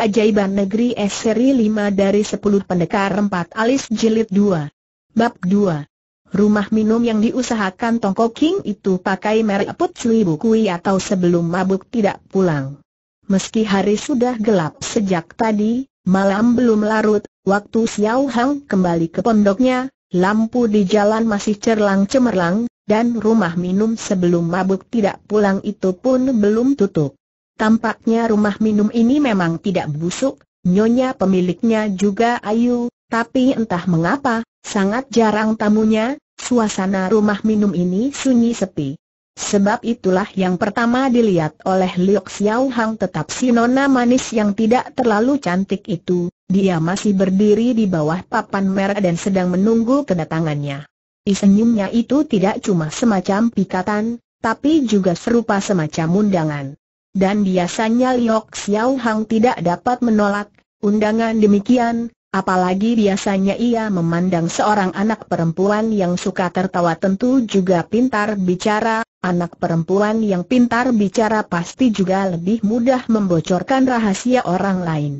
Keajaiban Negeri S seri 5 dari 10 Pendekar 4 Alis Jilid 2 Bab 2 Rumah minum yang diusahakan Tongko King itu pakai merek Put Sui Bukui atau sebelum mabuk tidak pulang. Meski hari sudah gelap sejak tadi, malam belum larut, waktu Xiao Hang kembali ke pondoknya, lampu di jalan masih cerlang-cemerlang, dan rumah minum sebelum mabuk tidak pulang itu pun belum tutup. Tampaknya rumah minum ini memang tidak busuk, nyonya pemiliknya juga ayu, tapi entah mengapa, sangat jarang tamunya, suasana rumah minum ini sunyi sepi. Sebab itulah yang pertama dilihat oleh Liu Xiao Hang tetap si nona manis yang tidak terlalu cantik itu, dia masih berdiri di bawah papan merah dan sedang menunggu kedatangannya. Isenyumnya itu tidak cuma semacam pikatan, tapi juga serupa semacam undangan dan biasanya Liok Xiao Hang tidak dapat menolak undangan demikian, apalagi biasanya ia memandang seorang anak perempuan yang suka tertawa tentu juga pintar bicara, anak perempuan yang pintar bicara pasti juga lebih mudah membocorkan rahasia orang lain.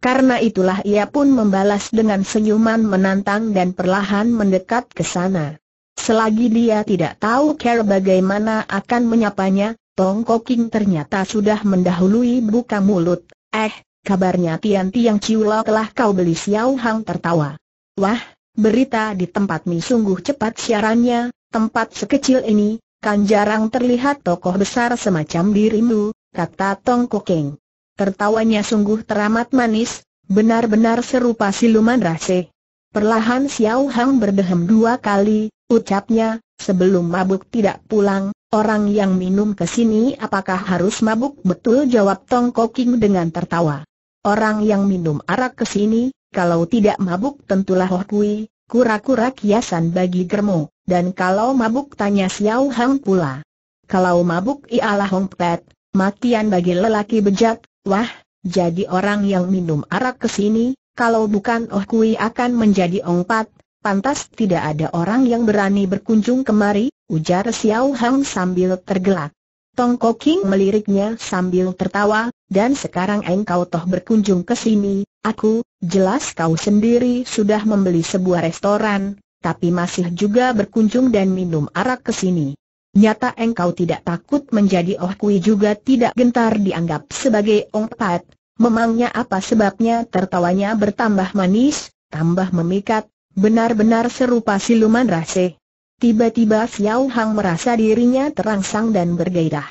Karena itulah ia pun membalas dengan senyuman menantang dan perlahan mendekat ke sana. Selagi dia tidak tahu cara bagaimana akan menyapanya, Tong Koking ternyata sudah mendahului buka mulut. Eh, kabarnya Tian Tiang Ciula telah kau beli Xiao Hang tertawa. Wah, berita di tempat ini sungguh cepat siarannya, tempat sekecil ini, kan jarang terlihat tokoh besar semacam dirimu, kata Tong Koking. Tertawanya sungguh teramat manis, benar-benar serupa siluman rase. Perlahan Xiao Hang berdehem dua kali, ucapnya, sebelum mabuk tidak pulang, Orang yang minum ke sini apakah harus mabuk? Betul jawab Tong Koking dengan tertawa. Orang yang minum arak ke sini, kalau tidak mabuk tentulah Hoh Kui, kura-kura kiasan bagi germo, dan kalau mabuk tanya Xiao Hang pula. Kalau mabuk ialah Hong Pet, matian bagi lelaki bejat, wah, jadi orang yang minum arak ke sini, kalau bukan Oh Kui akan menjadi Ong Pat, Pantas tidak ada orang yang berani berkunjung kemari, ujar Xiao Hang sambil tergelak. Tong Koking meliriknya sambil tertawa, dan sekarang engkau toh berkunjung ke sini, aku, jelas kau sendiri sudah membeli sebuah restoran, tapi masih juga berkunjung dan minum arak ke sini. Nyata engkau tidak takut menjadi Oh Kui juga tidak gentar dianggap sebagai Ong Pat, memangnya apa sebabnya tertawanya bertambah manis, tambah memikat, Benar-benar serupa siluman rase. Tiba-tiba Xiao Hang merasa dirinya terangsang dan bergairah.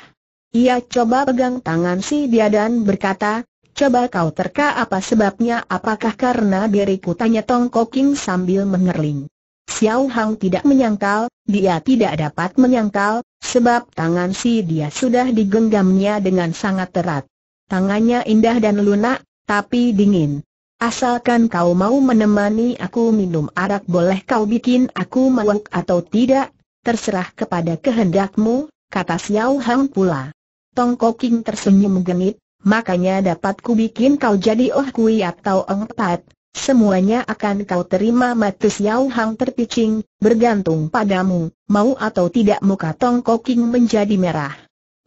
Ia coba pegang tangan si dia dan berkata, Coba kau terka apa sebabnya apakah karena diriku tanya Tong Koking sambil mengerling. Xiao Hang tidak menyangkal, dia tidak dapat menyangkal, sebab tangan si dia sudah digenggamnya dengan sangat erat. Tangannya indah dan lunak, tapi dingin. Asalkan kau mau menemani aku minum arak boleh kau bikin aku mewek atau tidak, terserah kepada kehendakmu, kata Xiao Hang pula. Tong Koking tersenyum genit, makanya dapat ku bikin kau jadi Oh Kui atau empat, semuanya akan kau terima mati Xiao Hang terpicing, bergantung padamu, mau atau tidak muka Tong Koking menjadi merah.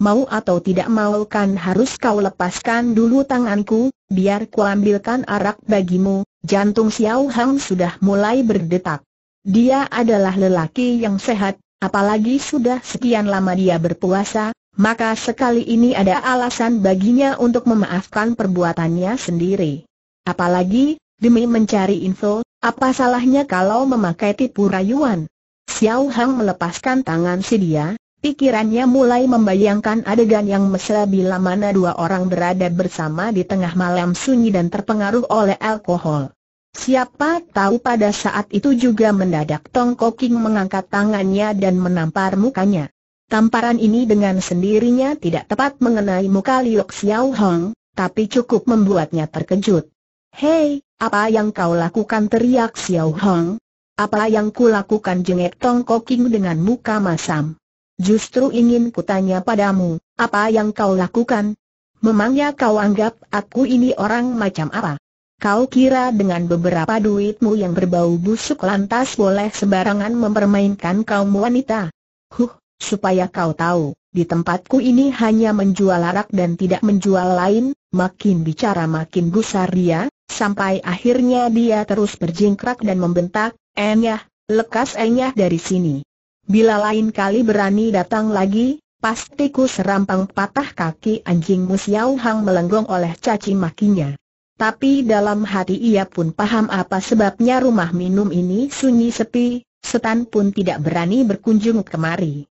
Mau atau tidak mau kan harus kau lepaskan dulu tanganku, biar kuambilkan arak bagimu, jantung Xiao Hang sudah mulai berdetak. Dia adalah lelaki yang sehat, apalagi sudah sekian lama dia berpuasa, maka sekali ini ada alasan baginya untuk memaafkan perbuatannya sendiri. Apalagi, demi mencari info, apa salahnya kalau memakai tipu rayuan? Xiao Hang melepaskan tangan si dia, Pikirannya mulai membayangkan adegan yang mesra bila mana dua orang berada bersama di tengah malam sunyi dan terpengaruh oleh alkohol. Siapa tahu pada saat itu juga mendadak Tong Koking mengangkat tangannya dan menampar mukanya. Tamparan ini dengan sendirinya tidak tepat mengenai muka Liok Xiao Hong, tapi cukup membuatnya terkejut. Hei, apa yang kau lakukan teriak Xiao Hong? Apa yang kulakukan jengek Tong Koking dengan muka masam? Justru ingin kutanya padamu, apa yang kau lakukan? Memangnya kau anggap aku ini orang macam apa? Kau kira dengan beberapa duitmu yang berbau busuk lantas boleh sembarangan mempermainkan kaum wanita? Huh, supaya kau tahu, di tempatku ini hanya menjual arak dan tidak menjual lain, makin bicara makin gusar dia, sampai akhirnya dia terus berjingkrak dan membentak, Enyah, lekas enyah dari sini. Bila lain kali berani datang lagi, pasti ku serampang patah kaki anjing Xiao Hang melenggong oleh caci makinya. Tapi dalam hati ia pun paham apa sebabnya rumah minum ini sunyi sepi, setan pun tidak berani berkunjung kemari.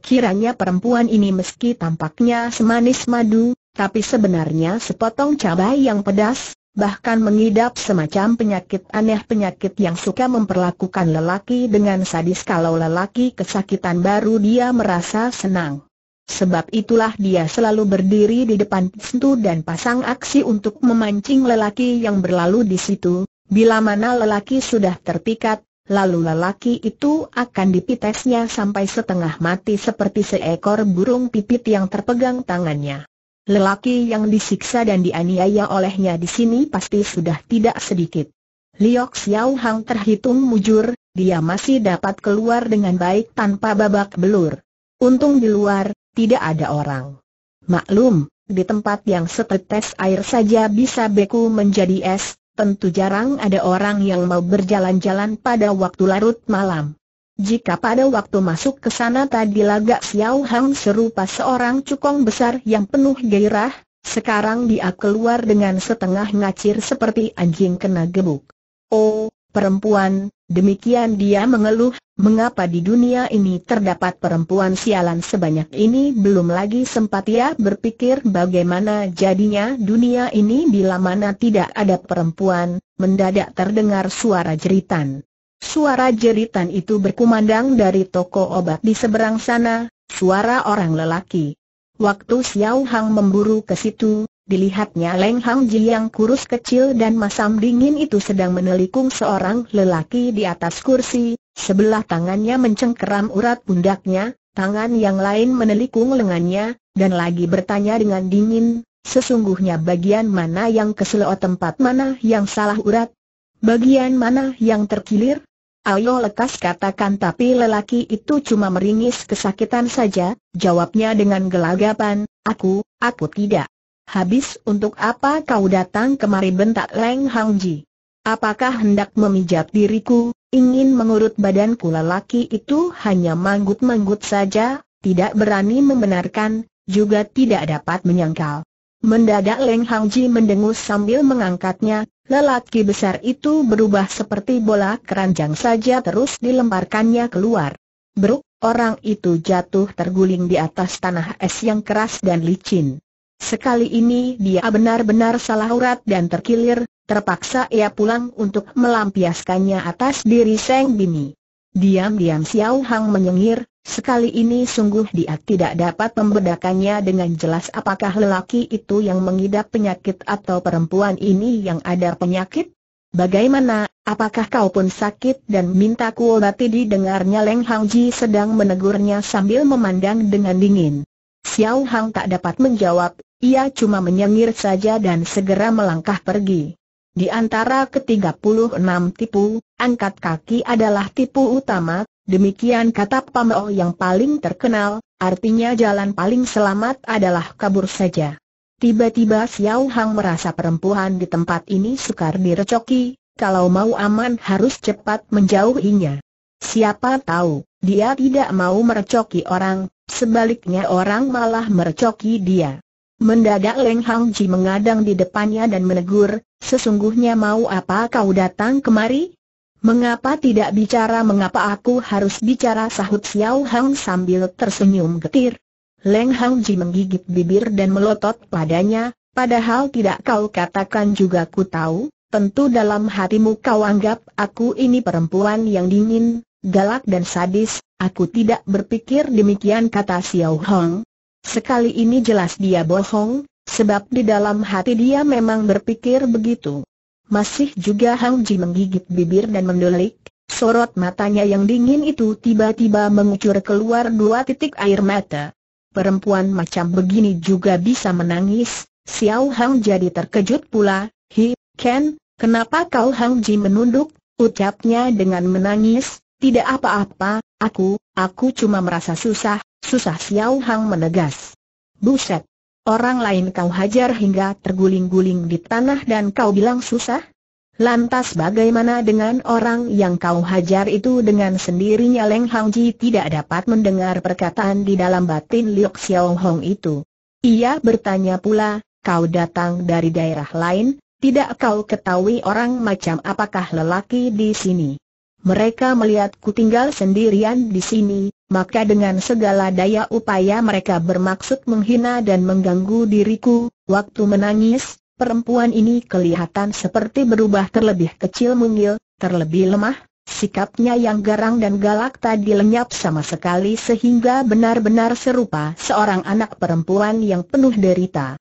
Kiranya perempuan ini meski tampaknya semanis madu, tapi sebenarnya sepotong cabai yang pedas, bahkan mengidap semacam penyakit aneh penyakit yang suka memperlakukan lelaki dengan sadis kalau lelaki kesakitan baru dia merasa senang. Sebab itulah dia selalu berdiri di depan pintu dan pasang aksi untuk memancing lelaki yang berlalu di situ. Bila mana lelaki sudah terpikat, lalu lelaki itu akan dipitesnya sampai setengah mati seperti seekor burung pipit yang terpegang tangannya. Lelaki yang disiksa dan dianiaya olehnya di sini pasti sudah tidak sedikit. Liok Xiao Hang terhitung mujur, dia masih dapat keluar dengan baik tanpa babak belur. Untung di luar, tidak ada orang. Maklum, di tempat yang setetes air saja bisa beku menjadi es, tentu jarang ada orang yang mau berjalan-jalan pada waktu larut malam. Jika pada waktu masuk ke sana tadi lagak Xiao Hang serupa seorang cukong besar yang penuh gairah, sekarang dia keluar dengan setengah ngacir seperti anjing kena gebuk. Oh, perempuan, demikian dia mengeluh, mengapa di dunia ini terdapat perempuan sialan sebanyak ini belum lagi sempat ia berpikir bagaimana jadinya dunia ini bila mana tidak ada perempuan, mendadak terdengar suara jeritan. Suara jeritan itu berkumandang dari toko obat di seberang sana, suara orang lelaki. Waktu Xiao Hang memburu ke situ, dilihatnya Leng Hang Ji yang kurus kecil dan masam dingin itu sedang menelikung seorang lelaki di atas kursi, sebelah tangannya mencengkeram urat pundaknya, tangan yang lain menelikung lengannya, dan lagi bertanya dengan dingin, sesungguhnya bagian mana yang kesel tempat mana yang salah urat? Bagian mana yang terkilir? Ayo lekas katakan tapi lelaki itu cuma meringis kesakitan saja, jawabnya dengan gelagapan, aku, aku tidak. Habis untuk apa kau datang kemari bentak Leng Hang Ji? Apakah hendak memijat diriku, ingin mengurut badanku lelaki itu hanya manggut-manggut saja, tidak berani membenarkan, juga tidak dapat menyangkal. Mendadak Leng Hang Ji mendengus sambil mengangkatnya, lelaki besar itu berubah seperti bola keranjang saja terus dilemparkannya keluar. Beruk, orang itu jatuh terguling di atas tanah es yang keras dan licin. Sekali ini dia benar-benar salah urat dan terkilir, terpaksa ia pulang untuk melampiaskannya atas diri Seng Bini. Diam-diam Xiao Hang menyengir, sekali ini sungguh dia tidak dapat membedakannya dengan jelas apakah lelaki itu yang mengidap penyakit atau perempuan ini yang ada penyakit. Bagaimana, apakah kau pun sakit dan minta kuobati didengarnya Leng Hang Ji sedang menegurnya sambil memandang dengan dingin. Xiao Hang tak dapat menjawab, ia cuma menyengir saja dan segera melangkah pergi. Di antara ke-36 tipu, angkat kaki adalah tipu utama, demikian kata Pameo yang paling terkenal, artinya jalan paling selamat adalah kabur saja. Tiba-tiba Xiao Hang merasa perempuan di tempat ini sukar direcoki, kalau mau aman harus cepat menjauhinya. Siapa tahu, dia tidak mau merecoki orang, sebaliknya orang malah merecoki dia. Mendadak Leng Hang Ji mengadang di depannya dan menegur, sesungguhnya mau apa kau datang kemari? Mengapa tidak bicara mengapa aku harus bicara sahut Xiao Hang sambil tersenyum getir? Leng Hang Ji menggigit bibir dan melotot padanya, padahal tidak kau katakan juga ku tahu, tentu dalam hatimu kau anggap aku ini perempuan yang dingin, galak dan sadis, aku tidak berpikir demikian kata Xiao Hang, Sekali ini jelas dia bohong, sebab di dalam hati dia memang berpikir begitu. Masih juga Hang Ji menggigit bibir dan mendelik, sorot matanya yang dingin itu tiba-tiba mengucur keluar dua titik air mata. Perempuan macam begini juga bisa menangis, Xiao Hang jadi terkejut pula, Hi, Ken, kenapa kau Hang Ji menunduk, ucapnya dengan menangis, tidak apa-apa, aku, aku cuma merasa susah, Susah Xiao Hang menegas. Buset. Orang lain kau hajar hingga terguling-guling di tanah dan kau bilang susah? Lantas bagaimana dengan orang yang kau hajar itu dengan sendirinya Leng Hang Ji tidak dapat mendengar perkataan di dalam batin Liu Xiao Hong itu. Ia bertanya pula, kau datang dari daerah lain, tidak kau ketahui orang macam apakah lelaki di sini. Mereka melihatku tinggal sendirian di sini, maka dengan segala daya upaya mereka bermaksud menghina dan mengganggu diriku. Waktu menangis, perempuan ini kelihatan seperti berubah terlebih kecil mungil, terlebih lemah, Sikapnya yang garang dan galak tadi lenyap sama sekali sehingga benar-benar serupa seorang anak perempuan yang penuh derita.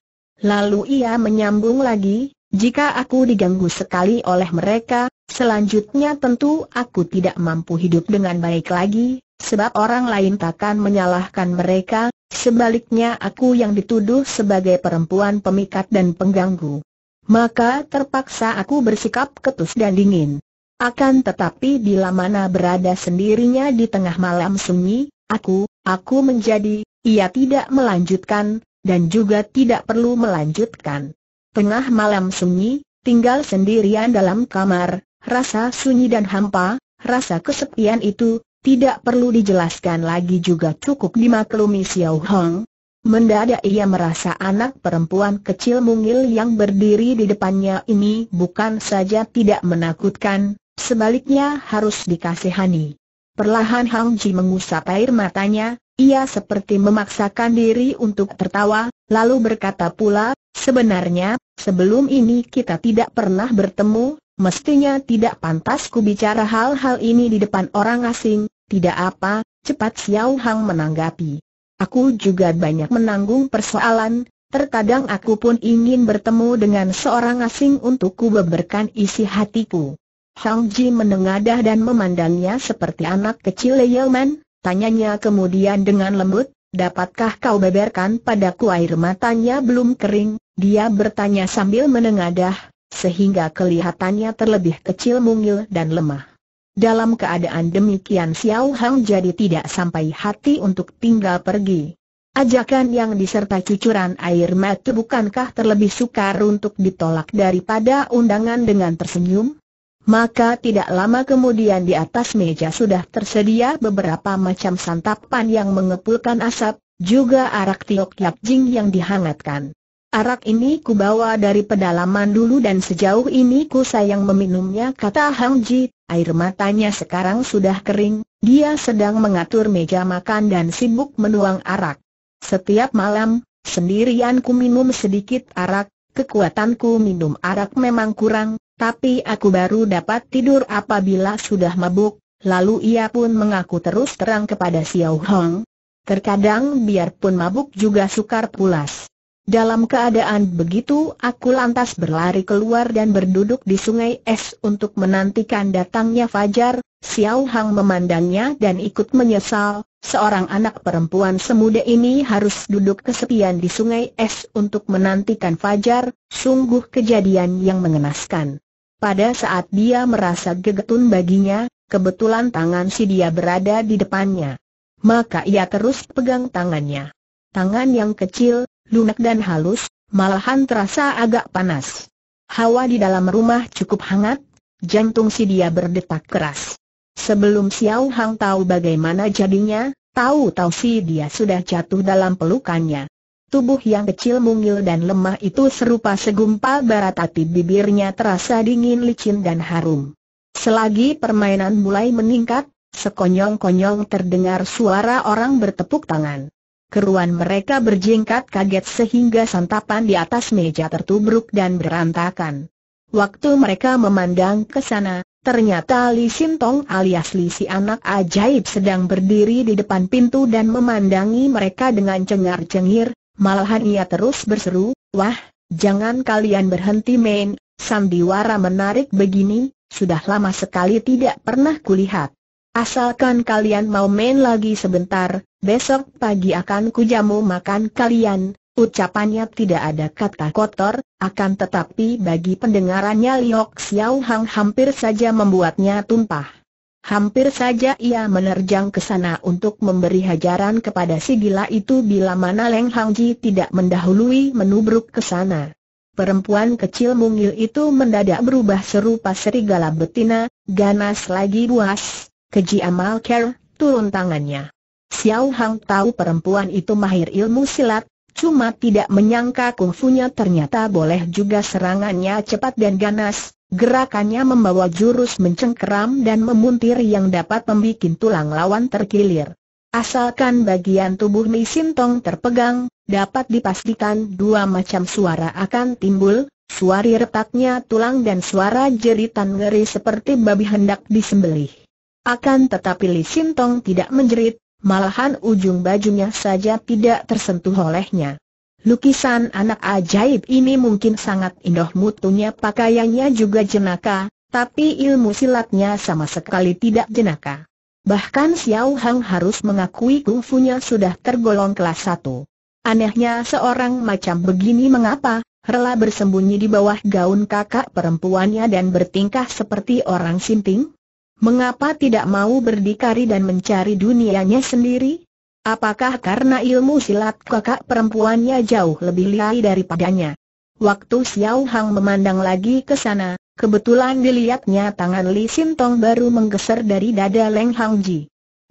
Lalu ia menyambung lagi, jika aku diganggu sekali oleh mereka, selanjutnya tentu aku tidak mampu hidup dengan baik lagi, sebab orang lain takkan menyalahkan mereka, sebaliknya aku yang dituduh sebagai perempuan pemikat dan pengganggu. Maka terpaksa aku bersikap ketus dan dingin. Akan tetapi bila mana berada sendirinya di tengah malam sunyi, aku, aku menjadi, ia tidak melanjutkan, dan juga tidak perlu melanjutkan. Tengah malam sunyi, tinggal sendirian dalam kamar, rasa sunyi dan hampa, rasa kesepian itu, tidak perlu dijelaskan lagi juga cukup dimaklumi Xiao Hong. Mendadak ia merasa anak perempuan kecil mungil yang berdiri di depannya ini bukan saja tidak menakutkan, sebaliknya harus dikasihani. Perlahan Hang Ji mengusap air matanya, ia seperti memaksakan diri untuk tertawa, lalu berkata pula, sebenarnya, sebelum ini kita tidak pernah bertemu, Mestinya tidak pantas ku bicara hal-hal ini di depan orang asing, tidak apa, cepat Xiao Hang menanggapi. Aku juga banyak menanggung persoalan, terkadang aku pun ingin bertemu dengan seorang asing untuk ku beberkan isi hatiku. Hang Ji menengadah dan memandangnya seperti anak kecil Yeoman, tanyanya kemudian dengan lembut, Dapatkah kau beberkan padaku air matanya belum kering? Dia bertanya sambil menengadah, sehingga kelihatannya terlebih kecil mungil dan lemah. Dalam keadaan demikian Xiao Hang jadi tidak sampai hati untuk tinggal pergi. Ajakan yang disertai cucuran air mata bukankah terlebih sukar untuk ditolak daripada undangan dengan tersenyum? Maka tidak lama kemudian di atas meja sudah tersedia beberapa macam santapan yang mengepulkan asap, juga arak tiok yap jing yang dihangatkan. Arak ini kubawa dari pedalaman dulu dan sejauh ini ku sayang meminumnya kata Hang Ji, air matanya sekarang sudah kering, dia sedang mengatur meja makan dan sibuk menuang arak. Setiap malam, sendirian ku minum sedikit arak, kekuatanku minum arak memang kurang, tapi aku baru dapat tidur apabila sudah mabuk, lalu ia pun mengaku terus terang kepada Xiao Hong. Terkadang biarpun mabuk juga sukar pulas. Dalam keadaan begitu aku lantas berlari keluar dan berduduk di sungai es untuk menantikan datangnya Fajar, Xiao Hang memandangnya dan ikut menyesal, seorang anak perempuan semuda ini harus duduk kesepian di sungai es untuk menantikan Fajar, sungguh kejadian yang mengenaskan. Pada saat dia merasa gegetun baginya, kebetulan tangan si dia berada di depannya. Maka ia terus pegang tangannya. Tangan yang kecil, lunak dan halus, malahan terasa agak panas. Hawa di dalam rumah cukup hangat, jantung si dia berdetak keras. Sebelum Xiao Hang tahu bagaimana jadinya, tahu-tahu si dia sudah jatuh dalam pelukannya. Tubuh yang kecil mungil dan lemah itu serupa segumpal bara tapi bibirnya terasa dingin licin dan harum. Selagi permainan mulai meningkat, sekonyong-konyong terdengar suara orang bertepuk tangan. Keruan mereka berjingkat kaget sehingga santapan di atas meja tertubruk dan berantakan. Waktu mereka memandang ke sana, ternyata Li Sintong alias Li si anak ajaib sedang berdiri di depan pintu dan memandangi mereka dengan cengar-cengir, malahan ia terus berseru, Wah, jangan kalian berhenti main, sandiwara menarik begini, sudah lama sekali tidak pernah kulihat. Asalkan kalian mau main lagi sebentar, besok pagi akan kujamu makan kalian. Ucapannya tidak ada kata kotor, akan tetapi bagi pendengarannya Liok Xiao Hang hampir saja membuatnya tumpah. Hampir saja ia menerjang ke sana untuk memberi hajaran kepada si gila itu bila mana Leng Hang Ji tidak mendahului menubruk ke sana. Perempuan kecil mungil itu mendadak berubah serupa serigala betina, ganas lagi buas. Keji Amal Ker, turun tangannya. Xiao Hang tahu perempuan itu mahir ilmu silat, cuma tidak menyangka kungfunya ternyata boleh juga serangannya cepat dan ganas, gerakannya membawa jurus mencengkeram dan memuntir yang dapat membuat tulang lawan terkilir. Asalkan bagian tubuh Mi Sintong terpegang, dapat dipastikan dua macam suara akan timbul, suara retaknya tulang dan suara jeritan ngeri seperti babi hendak disembelih. Akan tetapi Li Sintong tidak menjerit, malahan ujung bajunya saja tidak tersentuh olehnya. Lukisan anak ajaib ini mungkin sangat indah mutunya pakaiannya juga jenaka, tapi ilmu silatnya sama sekali tidak jenaka. Bahkan Xiao Hang harus mengakui kungfunya sudah tergolong kelas satu. Anehnya seorang macam begini mengapa, rela bersembunyi di bawah gaun kakak perempuannya dan bertingkah seperti orang sinting? Mengapa tidak mau berdikari dan mencari dunianya sendiri? Apakah karena ilmu silat kakak perempuannya jauh lebih liai daripadanya? Waktu Xiao Hang memandang lagi ke sana, kebetulan dilihatnya tangan Li Sintong baru menggeser dari dada Leng Hang Ji.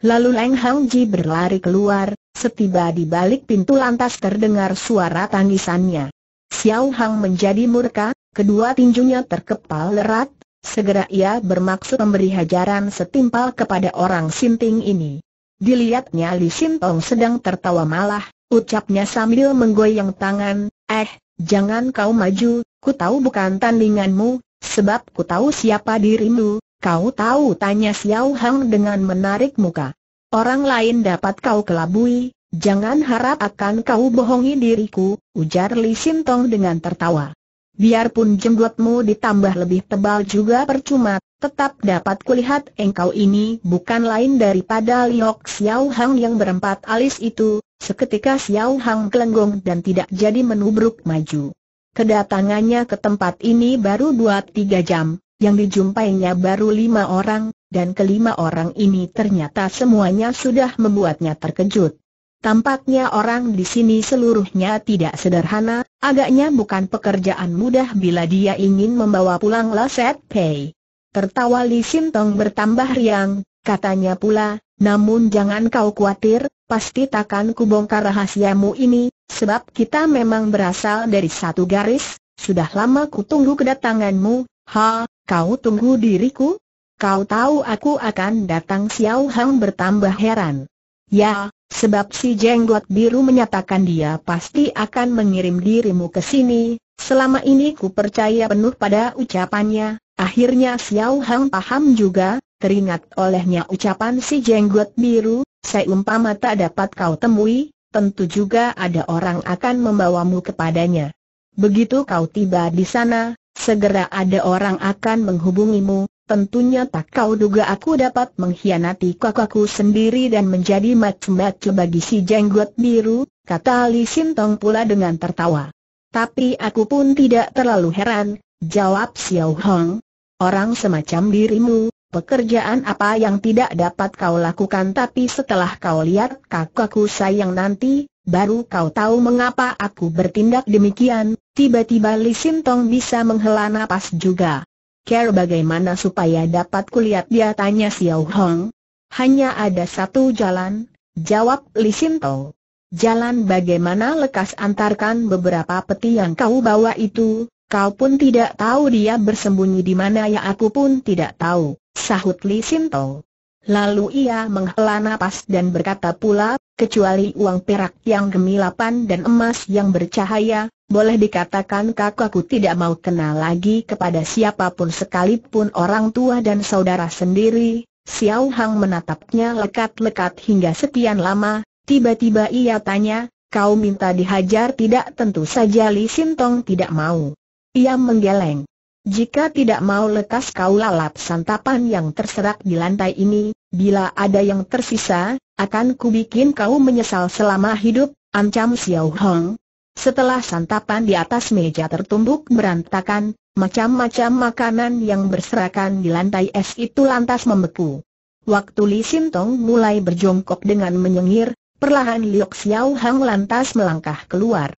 Lalu Leng Hang Ji berlari keluar, setiba di balik pintu lantas terdengar suara tangisannya. Xiao Hang menjadi murka, kedua tinjunya terkepal erat, Segera ia bermaksud memberi hajaran setimpal kepada orang sinting ini. Dilihatnya Li Sintong sedang tertawa malah, ucapnya sambil menggoyang tangan, eh, jangan kau maju, ku tahu bukan tandinganmu, sebab ku tahu siapa dirimu, kau tahu tanya Xiao Hang dengan menarik muka. Orang lain dapat kau kelabui, jangan harap akan kau bohongi diriku, ujar Li Sintong dengan tertawa. Biarpun jenggotmu ditambah lebih tebal juga percuma, tetap dapat kulihat engkau ini bukan lain daripada Liok Xiao Hang yang berempat alis itu, seketika Xiao Hang kelenggong dan tidak jadi menubruk maju. Kedatangannya ke tempat ini baru 2-3 jam, yang dijumpainya baru lima orang, dan kelima orang ini ternyata semuanya sudah membuatnya terkejut. Tampaknya orang di sini seluruhnya tidak sederhana, agaknya bukan pekerjaan mudah bila dia ingin membawa pulang Laset Pei. Tertawa Li Sintong bertambah riang, katanya pula, namun jangan kau khawatir, pasti takkan kubongkar rahasiamu ini, sebab kita memang berasal dari satu garis, sudah lama ku tunggu kedatanganmu, ha, kau tunggu diriku? Kau tahu aku akan datang Xiao Hang bertambah heran. Ya, sebab si jenggot biru menyatakan dia pasti akan mengirim dirimu ke sini, selama ini ku percaya penuh pada ucapannya, akhirnya Xiao Hang paham juga, teringat olehnya ucapan si jenggot biru, Saya umpama tak dapat kau temui, tentu juga ada orang akan membawamu kepadanya. Begitu kau tiba di sana, segera ada orang akan menghubungimu, Tentunya tak kau duga aku dapat mengkhianati kakakku sendiri dan menjadi macam-macam bagi si jenggot biru, kata Li Sintong pula dengan tertawa. Tapi aku pun tidak terlalu heran, jawab Xiao Hong. Orang semacam dirimu, pekerjaan apa yang tidak dapat kau lakukan tapi setelah kau lihat kakakku sayang nanti, baru kau tahu mengapa aku bertindak demikian, tiba-tiba Li Sintong bisa menghela napas juga. Care bagaimana supaya dapat kulihat dia tanya Xiao Hong. Hanya ada satu jalan, jawab Li Sinto. Jalan bagaimana lekas antarkan beberapa peti yang kau bawa itu, kau pun tidak tahu dia bersembunyi di mana ya aku pun tidak tahu, sahut Li Sinto. Lalu ia menghela napas dan berkata pula, kecuali uang perak yang gemilapan dan emas yang bercahaya, boleh dikatakan kakakku tidak mau kenal lagi kepada siapapun sekalipun orang tua dan saudara sendiri. Xiao Hang menatapnya lekat-lekat hingga sekian lama, tiba-tiba ia tanya, kau minta dihajar tidak tentu saja Li Sintong tidak mau. Ia menggeleng. Jika tidak mau lekas kau lalap santapan yang terserak di lantai ini, bila ada yang tersisa, akan kubikin kau menyesal selama hidup, ancam Xiao Hong. Setelah santapan di atas meja tertumbuk berantakan, macam-macam makanan yang berserakan di lantai es itu lantas membeku. Waktu Li Tong mulai berjongkok dengan menyengir, perlahan Liok Xiao Hang lantas melangkah keluar.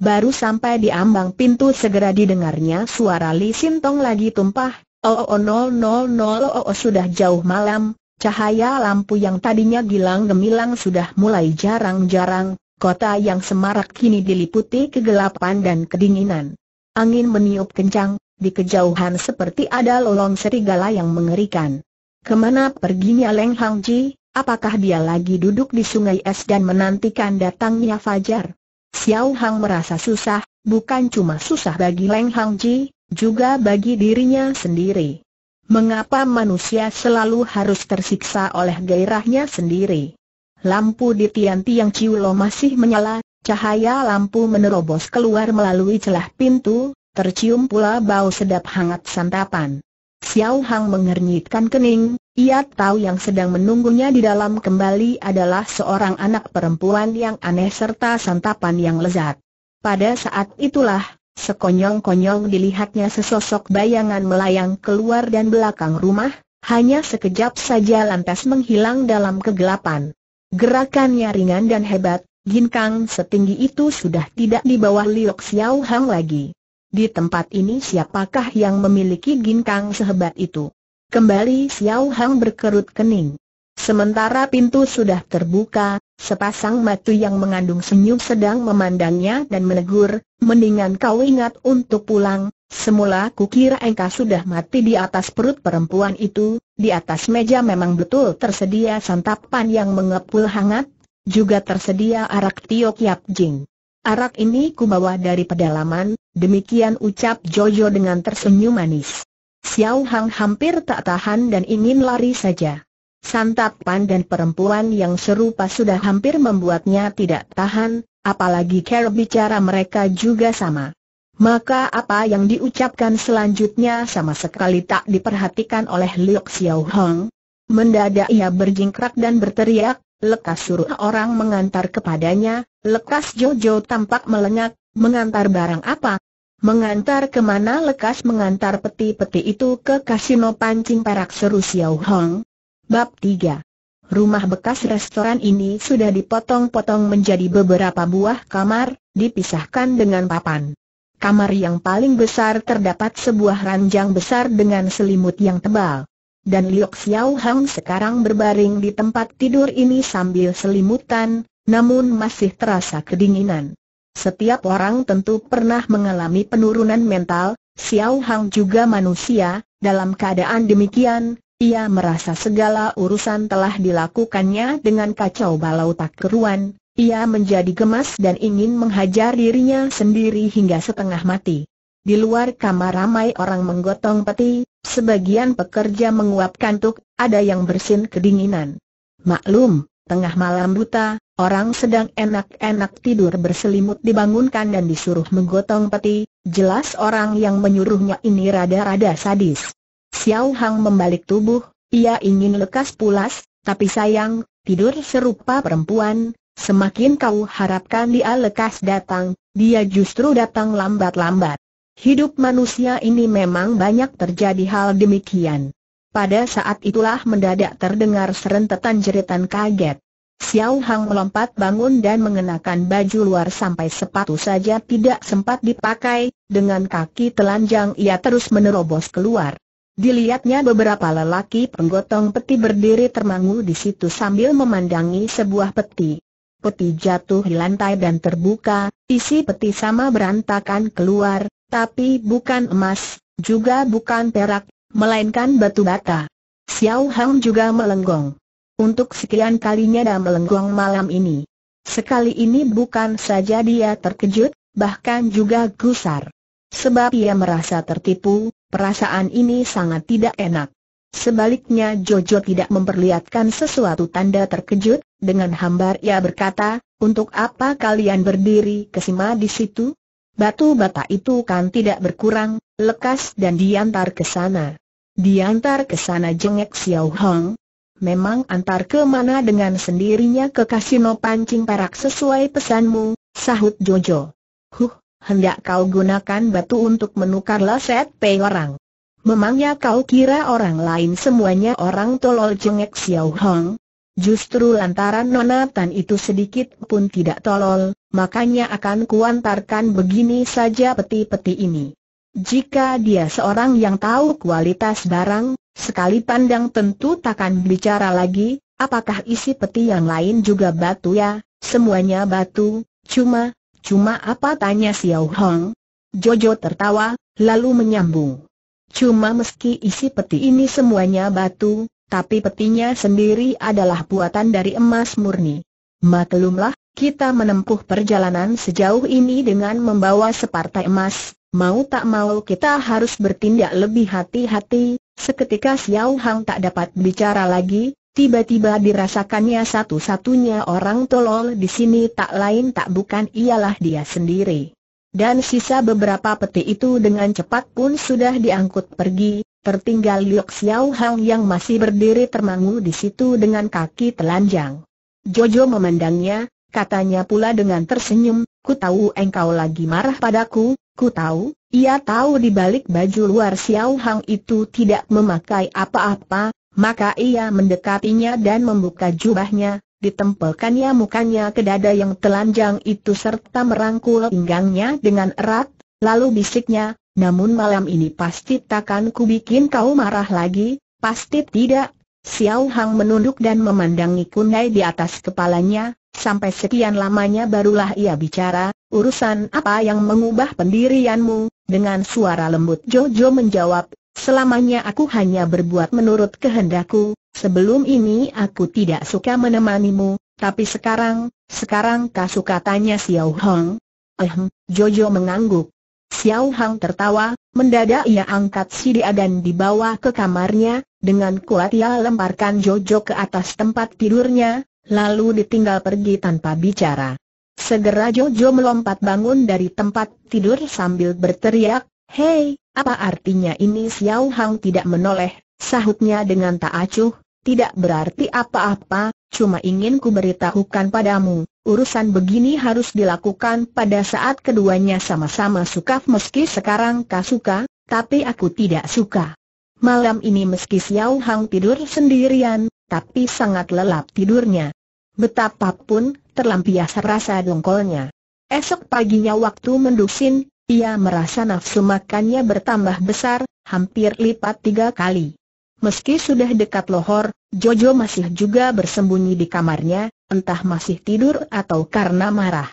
Baru sampai di ambang pintu segera didengarnya suara Li Sintong lagi tumpah, oh oh nol oh, nol nol oh, oh, oh sudah jauh malam, cahaya lampu yang tadinya gilang gemilang sudah mulai jarang-jarang, kota yang semarak kini diliputi kegelapan dan kedinginan. Angin meniup kencang, di kejauhan seperti ada lolong serigala yang mengerikan. Kemana perginya Leng Hang Ji? Apakah dia lagi duduk di sungai es dan menantikan datangnya fajar? Xiao Hang merasa susah, bukan cuma susah bagi Leng Hang Ji, juga bagi dirinya sendiri. Mengapa manusia selalu harus tersiksa oleh gairahnya sendiri? Lampu di Tian Tiang lo masih menyala, cahaya lampu menerobos keluar melalui celah pintu, tercium pula bau sedap hangat santapan. Xiao Hang mengernyitkan kening, ia tahu yang sedang menunggunya di dalam kembali adalah seorang anak perempuan yang aneh serta santapan yang lezat. Pada saat itulah, sekonyong-konyong dilihatnya sesosok bayangan melayang keluar dan belakang rumah, hanya sekejap saja lantas menghilang dalam kegelapan. Gerakannya ringan dan hebat, kang setinggi itu sudah tidak di bawah Liok Xiao Hang lagi. Di tempat ini siapakah yang memiliki kang sehebat itu? Kembali Xiao Hang berkerut kening. Sementara pintu sudah terbuka, sepasang mata yang mengandung senyum sedang memandangnya dan menegur, mendingan kau ingat untuk pulang, semula kukira engkau sudah mati di atas perut perempuan itu, di atas meja memang betul tersedia santapan yang mengepul hangat, juga tersedia arak tiok yap jing. Arak ini kubawa dari pedalaman, demikian ucap Jojo dengan tersenyum manis. Xiao Hang hampir tak tahan dan ingin lari saja. Santapan dan perempuan yang serupa sudah hampir membuatnya tidak tahan, apalagi cara bicara mereka juga sama. Maka apa yang diucapkan selanjutnya sama sekali tak diperhatikan oleh Liu Xiao Hong. Mendadak ia berjingkrak dan berteriak, lekas suruh orang mengantar kepadanya, lekas Jojo tampak melengak, mengantar barang apa, Mengantar kemana lekas mengantar peti-peti itu ke kasino pancing perak seru Xiao Hong. Bab 3 Rumah bekas restoran ini sudah dipotong-potong menjadi beberapa buah kamar, dipisahkan dengan papan. Kamar yang paling besar terdapat sebuah ranjang besar dengan selimut yang tebal. Dan Liu Xiao Hong sekarang berbaring di tempat tidur ini sambil selimutan, namun masih terasa kedinginan. Setiap orang tentu pernah mengalami penurunan mental, Xiao Hang juga manusia, dalam keadaan demikian, ia merasa segala urusan telah dilakukannya dengan kacau balau tak keruan, ia menjadi gemas dan ingin menghajar dirinya sendiri hingga setengah mati. Di luar kamar ramai orang menggotong peti, sebagian pekerja menguap kantuk, ada yang bersin kedinginan. Maklum, Tengah malam buta, orang sedang enak-enak tidur berselimut dibangunkan dan disuruh menggotong peti, jelas orang yang menyuruhnya ini rada-rada sadis. Xiao Hang membalik tubuh, ia ingin lekas pulas, tapi sayang, tidur serupa perempuan, semakin kau harapkan dia lekas datang, dia justru datang lambat-lambat. Hidup manusia ini memang banyak terjadi hal demikian. Pada saat itulah mendadak terdengar serentetan jeritan kaget. Xiao Hang melompat bangun dan mengenakan baju luar sampai sepatu saja tidak sempat dipakai, dengan kaki telanjang ia terus menerobos keluar. Dilihatnya beberapa lelaki penggotong peti berdiri termangu di situ sambil memandangi sebuah peti. Peti jatuh di lantai dan terbuka, isi peti sama berantakan keluar, tapi bukan emas, juga bukan perak, melainkan batu bata. Xiao Hang juga melenggong. Untuk sekian kalinya dia melenggong malam ini. Sekali ini bukan saja dia terkejut, bahkan juga gusar. Sebab ia merasa tertipu, perasaan ini sangat tidak enak. Sebaliknya Jojo tidak memperlihatkan sesuatu tanda terkejut, dengan hambar ia berkata, untuk apa kalian berdiri kesima di situ? Batu bata itu kan tidak berkurang, lekas dan diantar ke sana. Diantar ke sana jengek Xiao Hong. Memang antar ke mana dengan sendirinya ke kasino pancing perak sesuai pesanmu, sahut Jojo. Huh, hendak kau gunakan batu untuk menukar laset pay orang. Memangnya kau kira orang lain semuanya orang tolol jengek Xiao Hong? Justru lantaran Nona Tan itu sedikit pun tidak tolol, makanya akan kuantarkan begini saja peti-peti ini. Jika dia seorang yang tahu kualitas barang, sekali pandang tentu takkan bicara lagi, apakah isi peti yang lain juga batu ya, semuanya batu, cuma, cuma apa tanya Xiao Hong? Jojo tertawa, lalu menyambung. Cuma meski isi peti ini semuanya batu, tapi petinya sendiri adalah buatan dari emas murni. Maklumlah, kita menempuh perjalanan sejauh ini dengan membawa separtai emas, Mau tak mau kita harus bertindak lebih hati-hati, seketika Xiao Hang tak dapat bicara lagi, tiba-tiba dirasakannya satu-satunya orang tolol di sini tak lain tak bukan ialah dia sendiri. Dan sisa beberapa peti itu dengan cepat pun sudah diangkut pergi, tertinggal Liu Xiao Hang yang masih berdiri termangu di situ dengan kaki telanjang. Jojo memandangnya, katanya pula dengan tersenyum, ku tahu engkau lagi marah padaku, Ku tahu, ia tahu di balik baju luar Xiao Hang itu tidak memakai apa-apa, maka ia mendekatinya dan membuka jubahnya, ditempelkannya mukanya ke dada yang telanjang itu serta merangkul pinggangnya dengan erat, lalu bisiknya, namun malam ini pasti takkan ku bikin kau marah lagi, pasti tidak, Xiao Hang menunduk dan memandangi kunai di atas kepalanya, sampai sekian lamanya barulah ia bicara, urusan apa yang mengubah pendirianmu, dengan suara lembut Jojo menjawab, selamanya aku hanya berbuat menurut kehendakku, sebelum ini aku tidak suka menemanimu, tapi sekarang, sekarang kau suka tanya Xiao Hang. Ehem, Jojo mengangguk. Xiao Hang tertawa, mendadak ia angkat si dia dan dibawa ke kamarnya, dengan kuat ia lemparkan Jojo ke atas tempat tidurnya, lalu ditinggal pergi tanpa bicara. Segera Jojo melompat bangun dari tempat tidur sambil berteriak, Hei, apa artinya ini Xiao Hang tidak menoleh, sahutnya dengan tak acuh, tidak berarti apa-apa, cuma ingin ku beritahukan padamu, urusan begini harus dilakukan pada saat keduanya sama-sama suka meski sekarang kau suka, tapi aku tidak suka. Malam ini meski Xiao Hang tidur sendirian, tapi sangat lelap tidurnya. Betapapun, terlampias rasa dongkolnya. Esok paginya waktu mendusin, ia merasa nafsu makannya bertambah besar, hampir lipat tiga kali. Meski sudah dekat lohor, Jojo masih juga bersembunyi di kamarnya, entah masih tidur atau karena marah.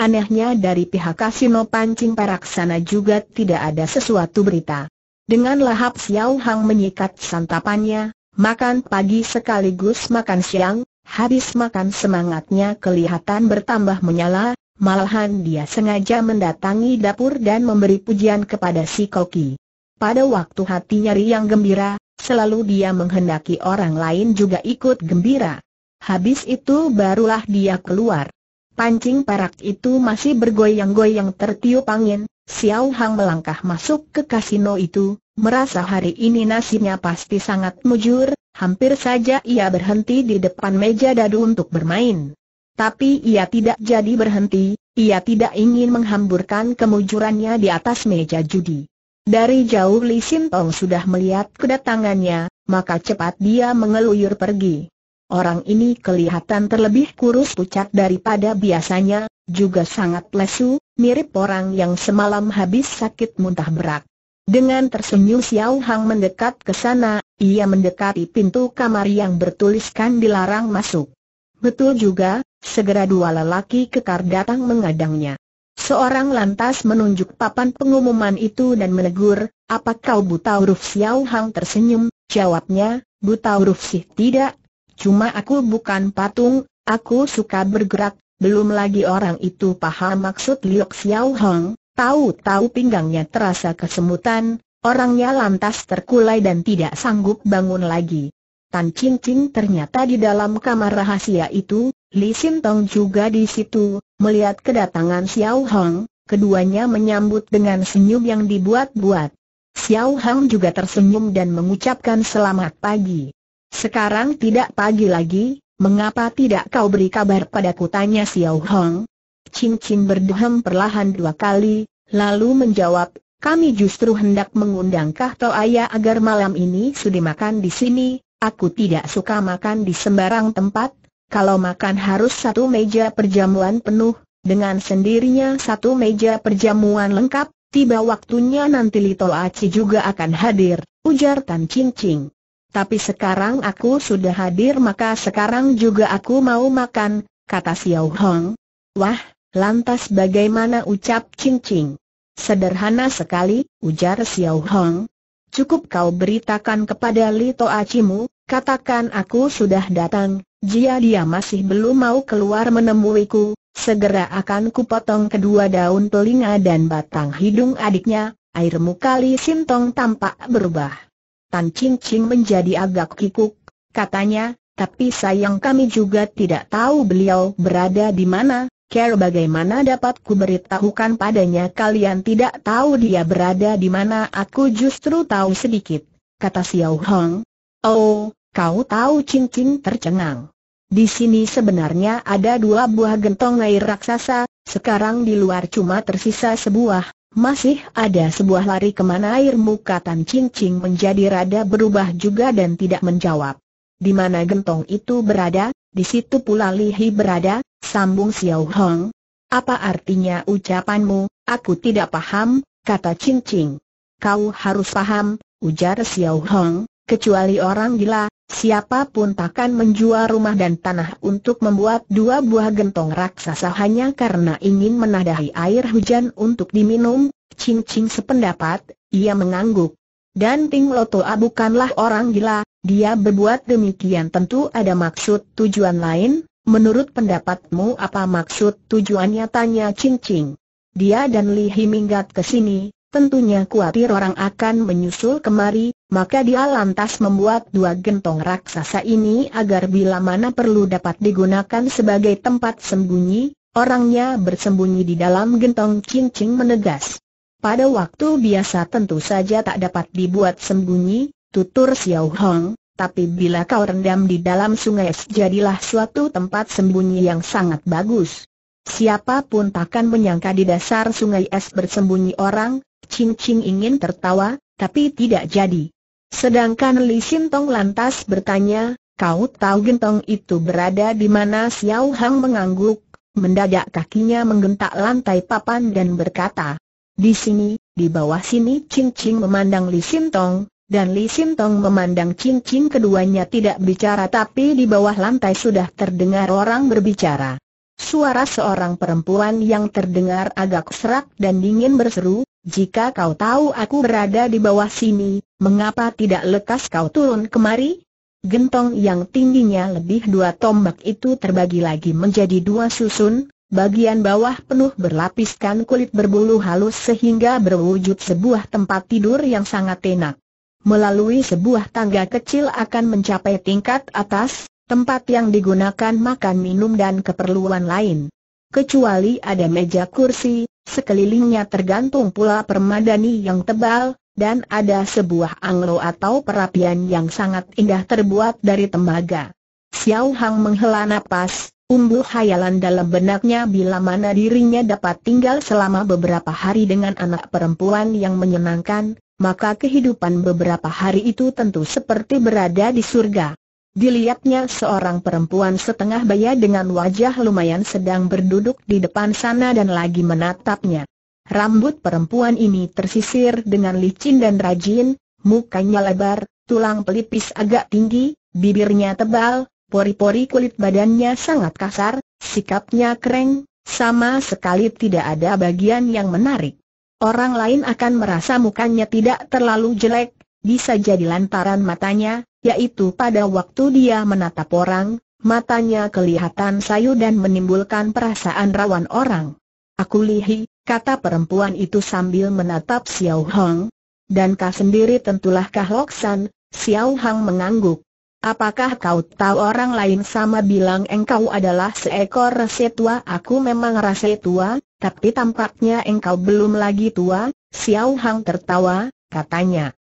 Anehnya dari pihak kasino pancing peraksana juga tidak ada sesuatu berita. Dengan lahap Xiao Hang menyikat santapannya, makan pagi sekaligus makan siang, habis makan semangatnya kelihatan bertambah menyala, malahan dia sengaja mendatangi dapur dan memberi pujian kepada si Koki. Pada waktu hatinya riang gembira, selalu dia menghendaki orang lain juga ikut gembira. Habis itu barulah dia keluar. Pancing perak itu masih bergoyang-goyang tertiup angin, Xiao Hang melangkah masuk ke kasino itu, merasa hari ini nasibnya pasti sangat mujur, hampir saja ia berhenti di depan meja dadu untuk bermain. Tapi ia tidak jadi berhenti, ia tidak ingin menghamburkan kemujurannya di atas meja judi. Dari jauh Li Sintong sudah melihat kedatangannya, maka cepat dia mengeluyur pergi. Orang ini kelihatan terlebih kurus pucat daripada biasanya, juga sangat lesu, mirip orang yang semalam habis sakit muntah berak. Dengan tersenyum Xiao Hang mendekat ke sana, ia mendekati pintu kamar yang bertuliskan dilarang masuk. Betul juga, segera dua lelaki kekar datang mengadangnya. Seorang lantas menunjuk papan pengumuman itu dan menegur, apa kau buta huruf Xiao Hang tersenyum, jawabnya, buta huruf sih tidak, Cuma aku bukan patung, aku suka bergerak, belum lagi orang itu paham maksud Liu Xiao Hong, tahu-tahu pinggangnya terasa kesemutan, orangnya lantas terkulai dan tidak sanggup bangun lagi. Tan Ching Ching ternyata di dalam kamar rahasia itu, Li Sin Tong juga di situ, melihat kedatangan Xiao Hong, keduanya menyambut dengan senyum yang dibuat-buat. Xiao Hong juga tersenyum dan mengucapkan selamat pagi. Sekarang tidak pagi lagi, mengapa tidak kau beri kabar padaku tanya Xiao Hong? Cincin berdehem perlahan dua kali, lalu menjawab, kami justru hendak mengundang Kahto Ayah agar malam ini sudi makan di sini, aku tidak suka makan di sembarang tempat, kalau makan harus satu meja perjamuan penuh, dengan sendirinya satu meja perjamuan lengkap, tiba waktunya nanti Lito Aci juga akan hadir, ujar Tan Cincing. Ching tapi sekarang aku sudah hadir maka sekarang juga aku mau makan, kata Xiao Hong. Wah, lantas bagaimana ucap Ching Ching? Sederhana sekali, ujar Xiao Hong. Cukup kau beritakan kepada Li Toa Cimu, katakan aku sudah datang, jika dia masih belum mau keluar menemuiku, segera akan kupotong kedua daun telinga dan batang hidung adiknya, air muka Li Sintong tampak berubah. Tan Ching Ching menjadi agak kikuk, katanya, tapi sayang kami juga tidak tahu beliau berada di mana, Care bagaimana dapat ku beritahukan padanya kalian tidak tahu dia berada di mana aku justru tahu sedikit, kata Xiao Hong. Oh, kau tahu Ching Ching tercengang. Di sini sebenarnya ada dua buah gentong air raksasa, sekarang di luar cuma tersisa sebuah, masih ada sebuah lari kemana air muka Tan Ching Ching menjadi rada berubah juga dan tidak menjawab. Di mana gentong itu berada, di situ pula Lihi berada, sambung Xiao Hong. Apa artinya ucapanmu, aku tidak paham, kata Ching Ching. Kau harus paham, ujar Xiao Hong, kecuali orang gila, Siapapun takkan menjual rumah dan tanah untuk membuat dua buah gentong raksasa hanya karena ingin menadahi air hujan untuk diminum, Ching Ching sependapat, ia mengangguk. Dan Ting Lotoa ah, bukanlah orang gila, dia berbuat demikian tentu ada maksud tujuan lain, menurut pendapatmu apa maksud tujuannya tanya Ching Ching. Dia dan Li Himinggat ke sini, tentunya khawatir orang akan menyusul kemari, maka dia lantas membuat dua gentong raksasa ini agar bila mana perlu dapat digunakan sebagai tempat sembunyi, orangnya bersembunyi di dalam gentong cincin menegas. Pada waktu biasa tentu saja tak dapat dibuat sembunyi, tutur Xiao Hong, tapi bila kau rendam di dalam sungai jadilah suatu tempat sembunyi yang sangat bagus. Siapapun takkan menyangka di dasar sungai es bersembunyi orang, Ching Ching ingin tertawa, tapi tidak jadi. Sedangkan Li Tong lantas bertanya, kau tahu gentong itu berada di mana Xiao Hang mengangguk, mendadak kakinya menggentak lantai papan dan berkata, di sini, di bawah sini Ching Ching memandang Li Tong, dan Li Tong memandang Ching Ching keduanya tidak bicara tapi di bawah lantai sudah terdengar orang berbicara. Suara seorang perempuan yang terdengar agak serak dan dingin berseru, jika kau tahu aku berada di bawah sini, mengapa tidak lekas kau turun kemari? Gentong yang tingginya lebih dua tombak itu terbagi lagi menjadi dua susun, bagian bawah penuh berlapiskan kulit berbulu halus sehingga berwujud sebuah tempat tidur yang sangat enak. Melalui sebuah tangga kecil akan mencapai tingkat atas, tempat yang digunakan makan minum dan keperluan lain. Kecuali ada meja kursi, sekelilingnya tergantung pula permadani yang tebal, dan ada sebuah anglo atau perapian yang sangat indah terbuat dari tembaga. Xiao Hang menghela napas, umbul hayalan dalam benaknya bila mana dirinya dapat tinggal selama beberapa hari dengan anak perempuan yang menyenangkan, maka kehidupan beberapa hari itu tentu seperti berada di surga. Dilihatnya seorang perempuan setengah baya dengan wajah lumayan sedang berduduk di depan sana dan lagi menatapnya. Rambut perempuan ini tersisir dengan licin dan rajin, mukanya lebar, tulang pelipis agak tinggi, bibirnya tebal, pori-pori kulit badannya sangat kasar, sikapnya kering, sama sekali tidak ada bagian yang menarik. Orang lain akan merasa mukanya tidak terlalu jelek, bisa jadi lantaran matanya, yaitu pada waktu dia menatap orang, matanya kelihatan sayu dan menimbulkan perasaan rawan orang. Aku lihi, kata perempuan itu sambil menatap Xiao Hong. Dan kau sendiri tentulah kah Loksan, Xiao Hong mengangguk. Apakah kau tahu orang lain sama bilang engkau adalah seekor rase tua? Aku memang rase tua, tapi tampaknya engkau belum lagi tua, Xiao Hong tertawa, katanya.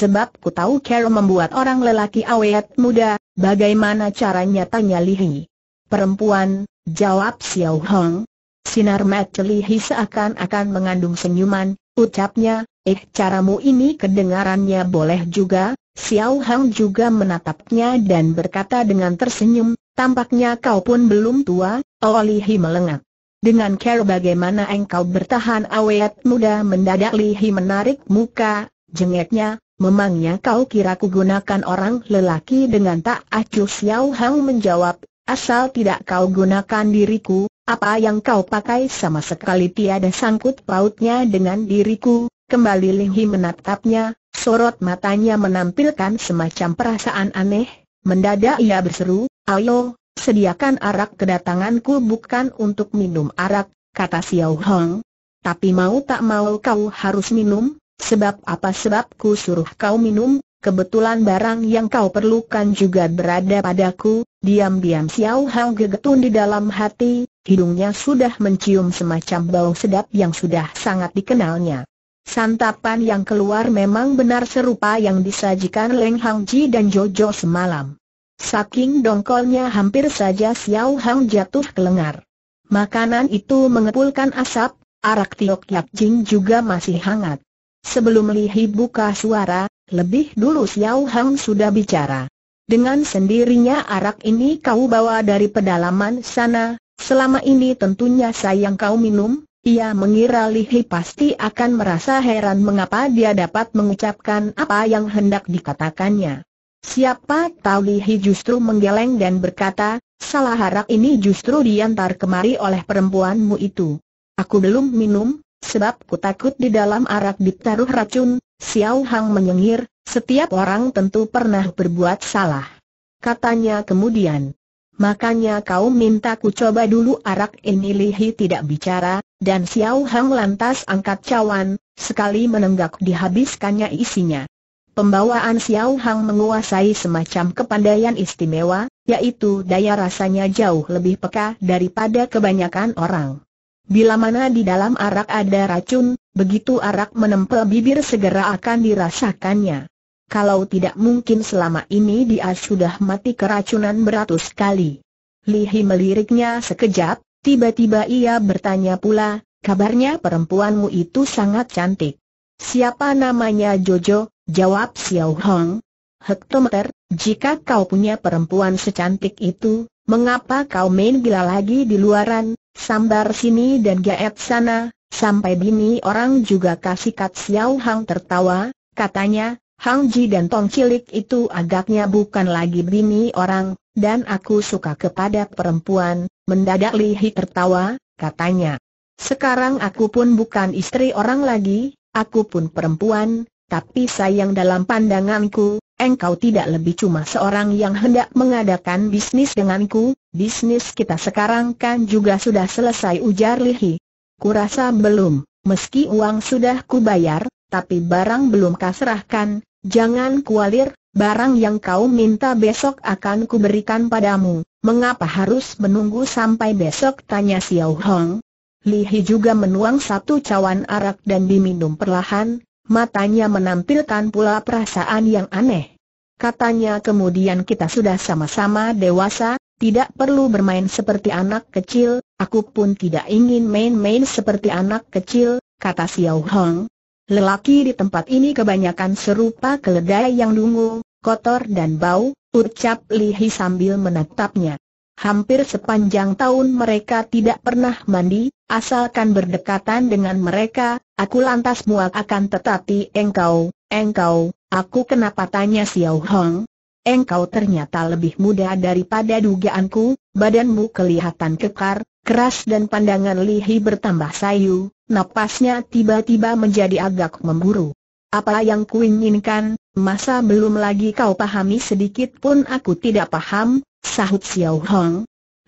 Sebab ku tahu cara membuat orang lelaki awet muda, bagaimana caranya tanya Lihi. Perempuan, jawab Xiao Hong. Sinar mata Lihi seakan-akan mengandung senyuman, ucapnya, eh caramu ini kedengarannya boleh juga, Xiao Hong juga menatapnya dan berkata dengan tersenyum, tampaknya kau pun belum tua, Oh Lihi melengak. Dengan cara bagaimana engkau bertahan awet muda mendadak Lihi menarik muka, jengeknya, Memangnya kau kira ku gunakan orang lelaki dengan tak acuh Xiao Hang menjawab, asal tidak kau gunakan diriku, apa yang kau pakai sama sekali tiada sangkut pautnya dengan diriku. Kembali Lihi menatapnya, sorot matanya menampilkan semacam perasaan aneh, mendadak ia berseru, ayo, sediakan arak kedatanganku bukan untuk minum arak, kata Xiao Hang. Tapi mau tak mau kau harus minum, Sebab apa sebabku suruh kau minum, kebetulan barang yang kau perlukan juga berada padaku, diam-diam Xiao Hao gegetun di dalam hati, hidungnya sudah mencium semacam bau sedap yang sudah sangat dikenalnya. Santapan yang keluar memang benar serupa yang disajikan Leng Hang Ji dan Jojo semalam. Saking dongkolnya hampir saja Xiao Hang jatuh ke lengar. Makanan itu mengepulkan asap, arak tiok Yak Jing juga masih hangat. Sebelum Lihi buka suara, lebih dulu Xiao Hang sudah bicara. Dengan sendirinya arak ini kau bawa dari pedalaman sana, selama ini tentunya sayang kau minum, ia mengira Lihi pasti akan merasa heran mengapa dia dapat mengucapkan apa yang hendak dikatakannya. Siapa tahu Lihi justru menggeleng dan berkata, salah arak ini justru diantar kemari oleh perempuanmu itu. Aku belum minum, Sebab ku takut di dalam arak ditaruh racun, Xiao Hang menyengir, setiap orang tentu pernah berbuat salah. Katanya kemudian. Makanya kau minta ku coba dulu arak ini Lihi tidak bicara, dan Xiao Hang lantas angkat cawan, sekali menenggak dihabiskannya isinya. Pembawaan Xiao Hang menguasai semacam kepandaian istimewa, yaitu daya rasanya jauh lebih peka daripada kebanyakan orang. Bila mana di dalam arak ada racun, begitu arak menempel bibir segera akan dirasakannya. Kalau tidak mungkin selama ini dia sudah mati keracunan beratus kali. Lihi meliriknya sekejap, tiba-tiba ia bertanya pula, kabarnya perempuanmu itu sangat cantik. Siapa namanya Jojo? Jawab Xiao Hong. Hektometer, jika kau punya perempuan secantik itu, Mengapa kau main gila lagi di luaran, sambar sini dan gaet sana, sampai bini orang juga kasih kat Xiao Hang tertawa, katanya, Hang Ji dan Tong Cilik itu agaknya bukan lagi bini orang, dan aku suka kepada perempuan, mendadak Lihi tertawa, katanya. Sekarang aku pun bukan istri orang lagi, aku pun perempuan, tapi sayang dalam pandanganku, engkau tidak lebih cuma seorang yang hendak mengadakan bisnis denganku, bisnis kita sekarang kan juga sudah selesai ujar Lihi. Kurasa belum, meski uang sudah kubayar, tapi barang belum kaserahkan, jangan kualir, barang yang kau minta besok akan kuberikan padamu, mengapa harus menunggu sampai besok tanya Xiao Hong. Lihi juga menuang satu cawan arak dan diminum perlahan, matanya menampilkan pula perasaan yang aneh. Katanya kemudian kita sudah sama-sama dewasa, tidak perlu bermain seperti anak kecil, aku pun tidak ingin main-main seperti anak kecil, kata Xiao Hong. Lelaki di tempat ini kebanyakan serupa keledai yang dungu, kotor dan bau, ucap Li Hi sambil menatapnya. Hampir sepanjang tahun mereka tidak pernah mandi, asalkan berdekatan dengan mereka, aku lantas muak akan tetapi engkau, engkau, aku kenapa tanya Xiao Hong? Engkau ternyata lebih muda daripada dugaanku, badanmu kelihatan kekar, keras dan pandangan Lihi bertambah sayu, napasnya tiba-tiba menjadi agak memburu. Apa yang kuinginkan, masa belum lagi kau pahami sedikit pun aku tidak paham, Sahut Xiao Hong.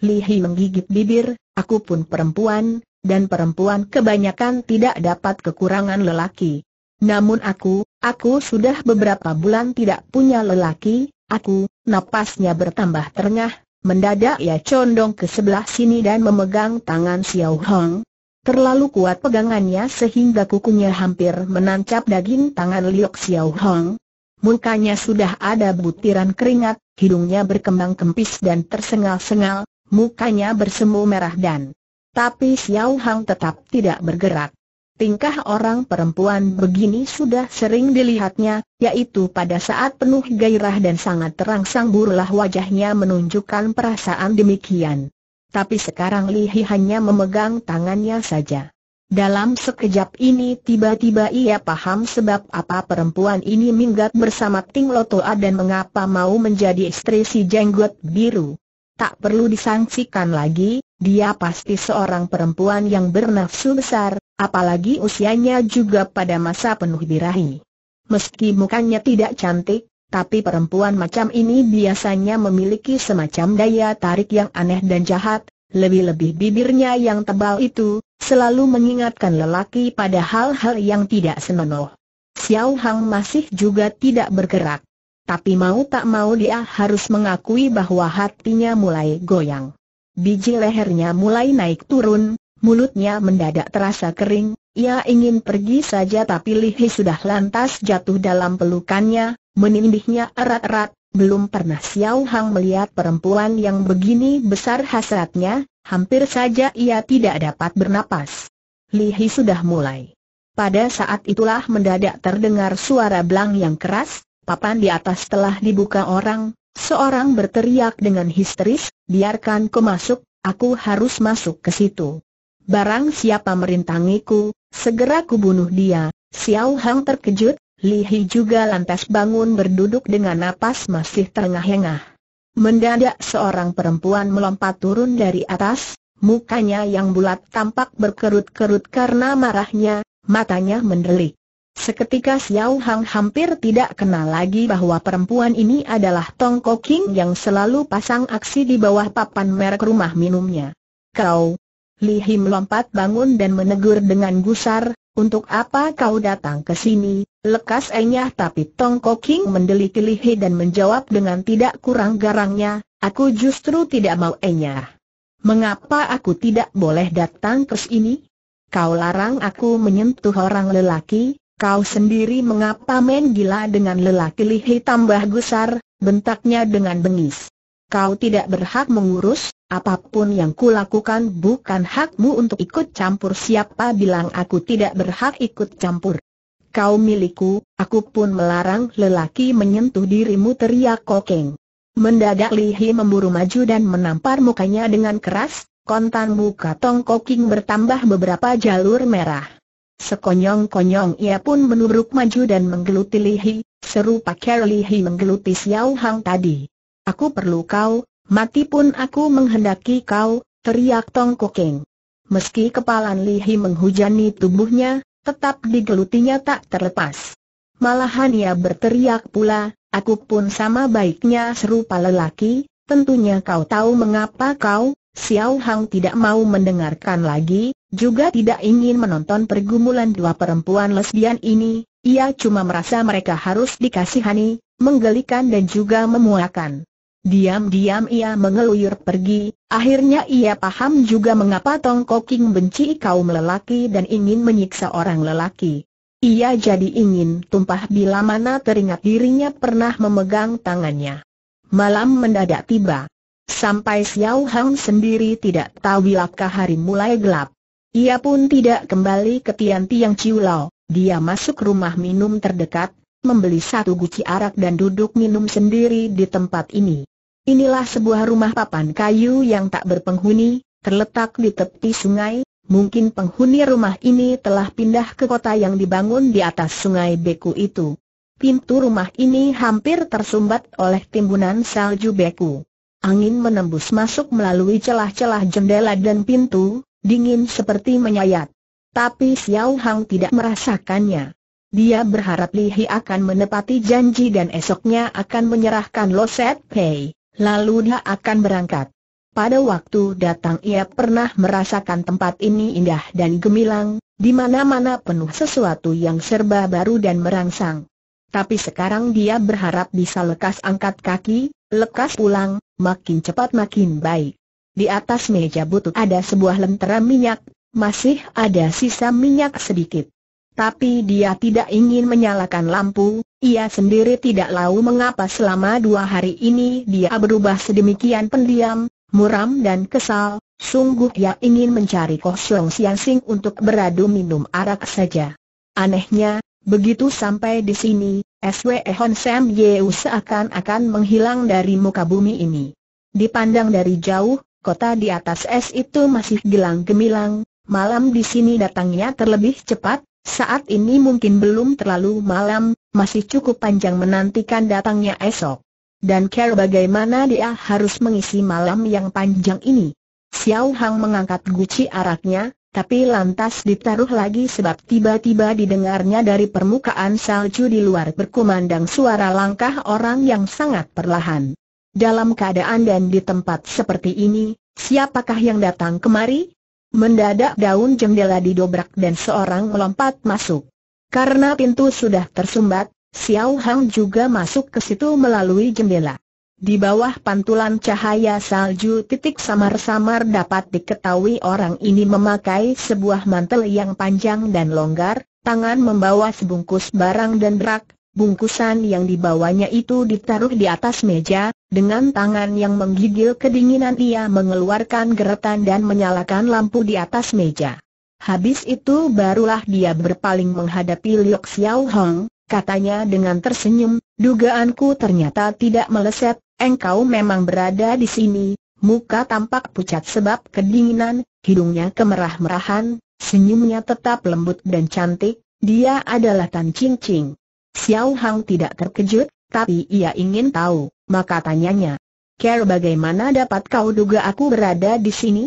Li Hi menggigit bibir, aku pun perempuan, dan perempuan kebanyakan tidak dapat kekurangan lelaki. Namun aku, aku sudah beberapa bulan tidak punya lelaki, aku, napasnya bertambah terengah, mendadak ia condong ke sebelah sini dan memegang tangan Xiao Hong. Terlalu kuat pegangannya sehingga kukunya hampir menancap daging tangan Liok Xiao Hong mukanya sudah ada butiran keringat, hidungnya berkembang kempis dan tersengal-sengal, mukanya bersemu merah dan... Tapi Xiao Hang tetap tidak bergerak. Tingkah orang perempuan begini sudah sering dilihatnya, yaitu pada saat penuh gairah dan sangat terangsang burulah wajahnya menunjukkan perasaan demikian. Tapi sekarang Lihi hanya memegang tangannya saja. Dalam sekejap ini tiba-tiba ia paham sebab apa perempuan ini minggat bersama Ting Lotoa dan mengapa mau menjadi istri si jenggot biru. Tak perlu disangsikan lagi, dia pasti seorang perempuan yang bernafsu besar, apalagi usianya juga pada masa penuh birahi. Meski mukanya tidak cantik, tapi perempuan macam ini biasanya memiliki semacam daya tarik yang aneh dan jahat, lebih-lebih bibirnya yang tebal itu, selalu mengingatkan lelaki pada hal-hal yang tidak senonoh. Xiao Hang masih juga tidak bergerak. Tapi mau tak mau dia harus mengakui bahwa hatinya mulai goyang. Biji lehernya mulai naik turun, mulutnya mendadak terasa kering, ia ingin pergi saja tapi Lihi sudah lantas jatuh dalam pelukannya, menindihnya erat-erat, belum pernah Xiao Hang melihat perempuan yang begini besar hasratnya, hampir saja ia tidak dapat bernapas. Hi sudah mulai. Pada saat itulah mendadak terdengar suara belang yang keras, papan di atas telah dibuka orang, seorang berteriak dengan histeris, biarkan ku masuk, aku harus masuk ke situ. Barang siapa merintangiku, segera ku bunuh dia, Xiao Hang terkejut, Lihi juga lantas bangun berduduk dengan napas masih terengah-engah. Mendadak seorang perempuan melompat turun dari atas, mukanya yang bulat tampak berkerut-kerut karena marahnya, matanya mendelik. Seketika Xiao Hang hampir tidak kenal lagi bahwa perempuan ini adalah Tong Koking yang selalu pasang aksi di bawah papan merek rumah minumnya. Kau! Li melompat bangun dan menegur dengan gusar, untuk apa kau datang ke sini? Lekas enyah tapi Tong King mendeliti lihi dan menjawab dengan tidak kurang garangnya, aku justru tidak mau enyah. Mengapa aku tidak boleh datang ke sini? Kau larang aku menyentuh orang lelaki, kau sendiri mengapa main gila dengan lelaki lihi tambah gusar, bentaknya dengan bengis kau tidak berhak mengurus, apapun yang kulakukan bukan hakmu untuk ikut campur siapa bilang aku tidak berhak ikut campur. Kau milikku, aku pun melarang lelaki menyentuh dirimu teriak kokeng. Mendadak Lihi memburu maju dan menampar mukanya dengan keras, kontan muka Tong Koking bertambah beberapa jalur merah. Sekonyong-konyong ia pun menubruk maju dan menggeluti Lihi, serupa lihi menggeluti Xiao Hang tadi. Aku perlu kau, mati pun aku menghendaki kau, teriak Tong Kokeng. Meski kepalan lihi menghujani tubuhnya, tetap digelutinya tak terlepas. Malahan ia berteriak pula, aku pun sama baiknya serupa lelaki, tentunya kau tahu mengapa kau, Xiao Hang tidak mau mendengarkan lagi, juga tidak ingin menonton pergumulan dua perempuan lesbian ini, ia cuma merasa mereka harus dikasihani, menggelikan dan juga memuakan. Diam-diam ia mengeluyur pergi, akhirnya ia paham juga mengapa Tong Koking benci kaum lelaki dan ingin menyiksa orang lelaki. Ia jadi ingin tumpah bila mana teringat dirinya pernah memegang tangannya. Malam mendadak tiba. Sampai Xiao Hang sendiri tidak tahu bilakah hari mulai gelap. Ia pun tidak kembali ke tiang-tiang Ciulau, dia masuk rumah minum terdekat, membeli satu guci arak dan duduk minum sendiri di tempat ini. Inilah sebuah rumah papan kayu yang tak berpenghuni, terletak di tepi sungai, mungkin penghuni rumah ini telah pindah ke kota yang dibangun di atas sungai Beku itu. Pintu rumah ini hampir tersumbat oleh timbunan salju Beku. Angin menembus masuk melalui celah-celah jendela dan pintu, dingin seperti menyayat. Tapi Xiao Hang tidak merasakannya. Dia berharap Li Hi akan menepati janji dan esoknya akan menyerahkan Loset Pei. Lalu dia akan berangkat. Pada waktu datang ia pernah merasakan tempat ini indah dan gemilang, di mana-mana penuh sesuatu yang serba baru dan merangsang. Tapi sekarang dia berharap bisa lekas angkat kaki, lekas pulang, makin cepat makin baik. Di atas meja butuh ada sebuah lentera minyak, masih ada sisa minyak sedikit. Tapi dia tidak ingin menyalakan lampu, ia sendiri tidak tahu mengapa selama dua hari ini dia berubah sedemikian pendiam, muram dan kesal, sungguh ia ingin mencari kosong siansing untuk beradu minum arak saja. Anehnya, Begitu sampai di sini, SWE Hon Sam Yeu seakan-akan menghilang dari muka bumi ini. Dipandang dari jauh, kota di atas es itu masih gelang gemilang, malam di sini datangnya terlebih cepat, saat ini mungkin belum terlalu malam, masih cukup panjang menantikan datangnya esok. Dan care bagaimana dia harus mengisi malam yang panjang ini. Xiao Hang mengangkat guci araknya, tapi lantas ditaruh lagi sebab tiba-tiba didengarnya dari permukaan salju di luar berkumandang suara langkah orang yang sangat perlahan. Dalam keadaan dan di tempat seperti ini, siapakah yang datang kemari? Mendadak daun jendela didobrak dan seorang melompat masuk. Karena pintu sudah tersumbat, Xiao Hang juga masuk ke situ melalui jendela. Di bawah pantulan cahaya salju titik samar-samar dapat diketahui orang ini memakai sebuah mantel yang panjang dan longgar, tangan membawa sebungkus barang dan berak, Bungkusan yang dibawanya itu ditaruh di atas meja, dengan tangan yang menggigil kedinginan ia mengeluarkan geretan dan menyalakan lampu di atas meja. Habis itu barulah dia berpaling menghadapi Liok Xiao Hong, katanya dengan tersenyum, dugaanku ternyata tidak meleset, engkau memang berada di sini, muka tampak pucat sebab kedinginan, hidungnya kemerah-merahan, senyumnya tetap lembut dan cantik, dia adalah Tan Ching Ching. Xiao Hang tidak terkejut, tapi ia ingin tahu, maka tanyanya. Care bagaimana dapat kau duga aku berada di sini?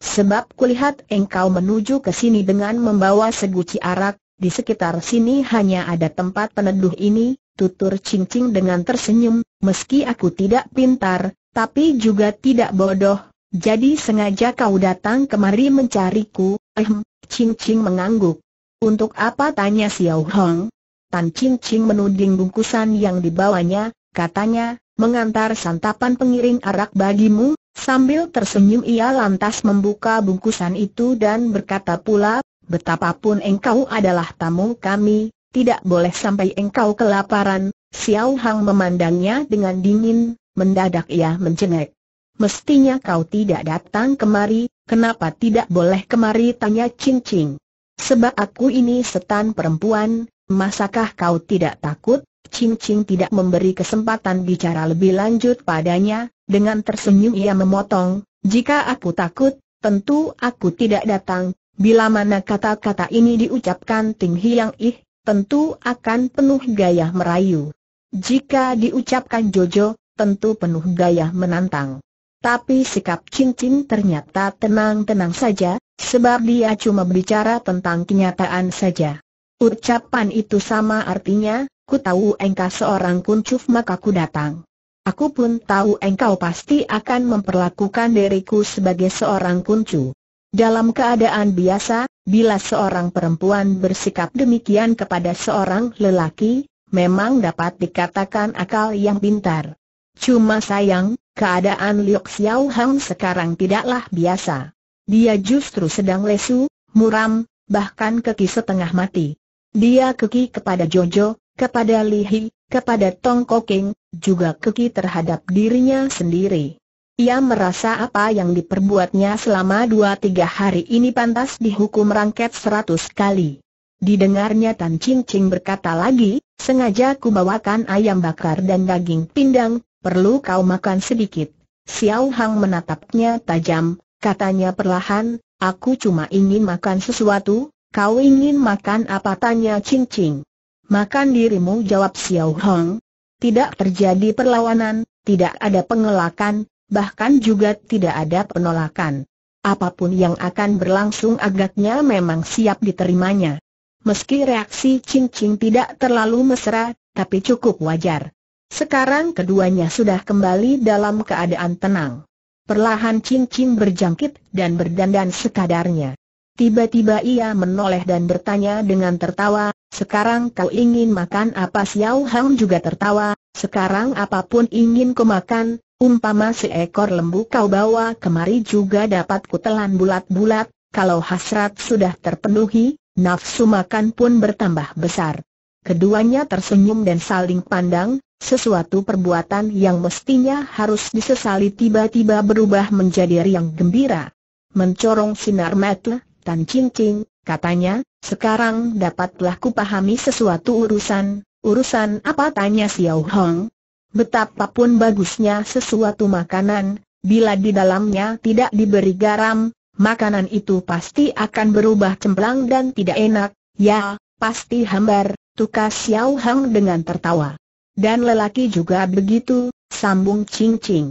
Sebab kulihat engkau menuju ke sini dengan membawa seguci arak, di sekitar sini hanya ada tempat peneduh ini, tutur cincing dengan tersenyum, meski aku tidak pintar, tapi juga tidak bodoh, jadi sengaja kau datang kemari mencariku, ehm, cincing mengangguk. Untuk apa tanya Xiao Hong? Tan Ching Ching menuding bungkusan yang dibawanya, katanya, mengantar santapan pengiring arak bagimu, sambil tersenyum ia lantas membuka bungkusan itu dan berkata pula, betapapun engkau adalah tamu kami, tidak boleh sampai engkau kelaparan, Xiao Hang memandangnya dengan dingin, mendadak ia mencengek. Mestinya kau tidak datang kemari, kenapa tidak boleh kemari tanya Ching Ching. Sebab aku ini setan perempuan, Masakah kau tidak takut? Ching Ching tidak memberi kesempatan bicara lebih lanjut padanya, dengan tersenyum ia memotong, jika aku takut, tentu aku tidak datang, bila mana kata-kata ini diucapkan Ting Hiang Ih, tentu akan penuh gaya merayu. Jika diucapkan Jojo, tentu penuh gaya menantang. Tapi sikap cincin ternyata tenang-tenang saja, sebab dia cuma berbicara tentang kenyataan saja. Ucapan itu sama artinya, ku tahu engkau seorang kuncuf maka ku datang. Aku pun tahu engkau pasti akan memperlakukan diriku sebagai seorang kuncu. Dalam keadaan biasa, bila seorang perempuan bersikap demikian kepada seorang lelaki, memang dapat dikatakan akal yang pintar. Cuma sayang, keadaan Liu Xiao Hang sekarang tidaklah biasa. Dia justru sedang lesu, muram, bahkan keki setengah mati. Dia keki kepada Jojo, kepada Lihi, kepada Tong Koking, juga keki terhadap dirinya sendiri. Ia merasa apa yang diperbuatnya selama dua tiga hari ini pantas dihukum rangket seratus kali. Didengarnya Tan Ching Ching berkata lagi, sengaja ku bawakan ayam bakar dan daging pindang, perlu kau makan sedikit. Xiao Hang menatapnya tajam, katanya perlahan, aku cuma ingin makan sesuatu, Kau ingin makan apa tanya cincin? Makan dirimu jawab Xiao Hong. Tidak terjadi perlawanan, tidak ada pengelakan, bahkan juga tidak ada penolakan. Apapun yang akan berlangsung agaknya memang siap diterimanya. Meski reaksi cincin tidak terlalu mesra, tapi cukup wajar. Sekarang keduanya sudah kembali dalam keadaan tenang. Perlahan cincin berjangkit dan berdandan sekadarnya. Tiba-tiba ia menoleh dan bertanya dengan tertawa, sekarang kau ingin makan apa Xiao Hang juga tertawa, sekarang apapun ingin kau makan, umpama seekor lembu kau bawa kemari juga dapat kutelan bulat-bulat, kalau hasrat sudah terpenuhi, nafsu makan pun bertambah besar. Keduanya tersenyum dan saling pandang, sesuatu perbuatan yang mestinya harus disesali tiba-tiba berubah menjadi riang gembira. Mencorong sinar mata, Tan Ching Ching, katanya, sekarang dapatlah kupahami sesuatu urusan, urusan apa tanya Xiao Hong. Betapapun bagusnya sesuatu makanan, bila di dalamnya tidak diberi garam, makanan itu pasti akan berubah cemplang dan tidak enak, ya, pasti hambar, tukas Xiao Hong dengan tertawa. Dan lelaki juga begitu, sambung Ching Ching.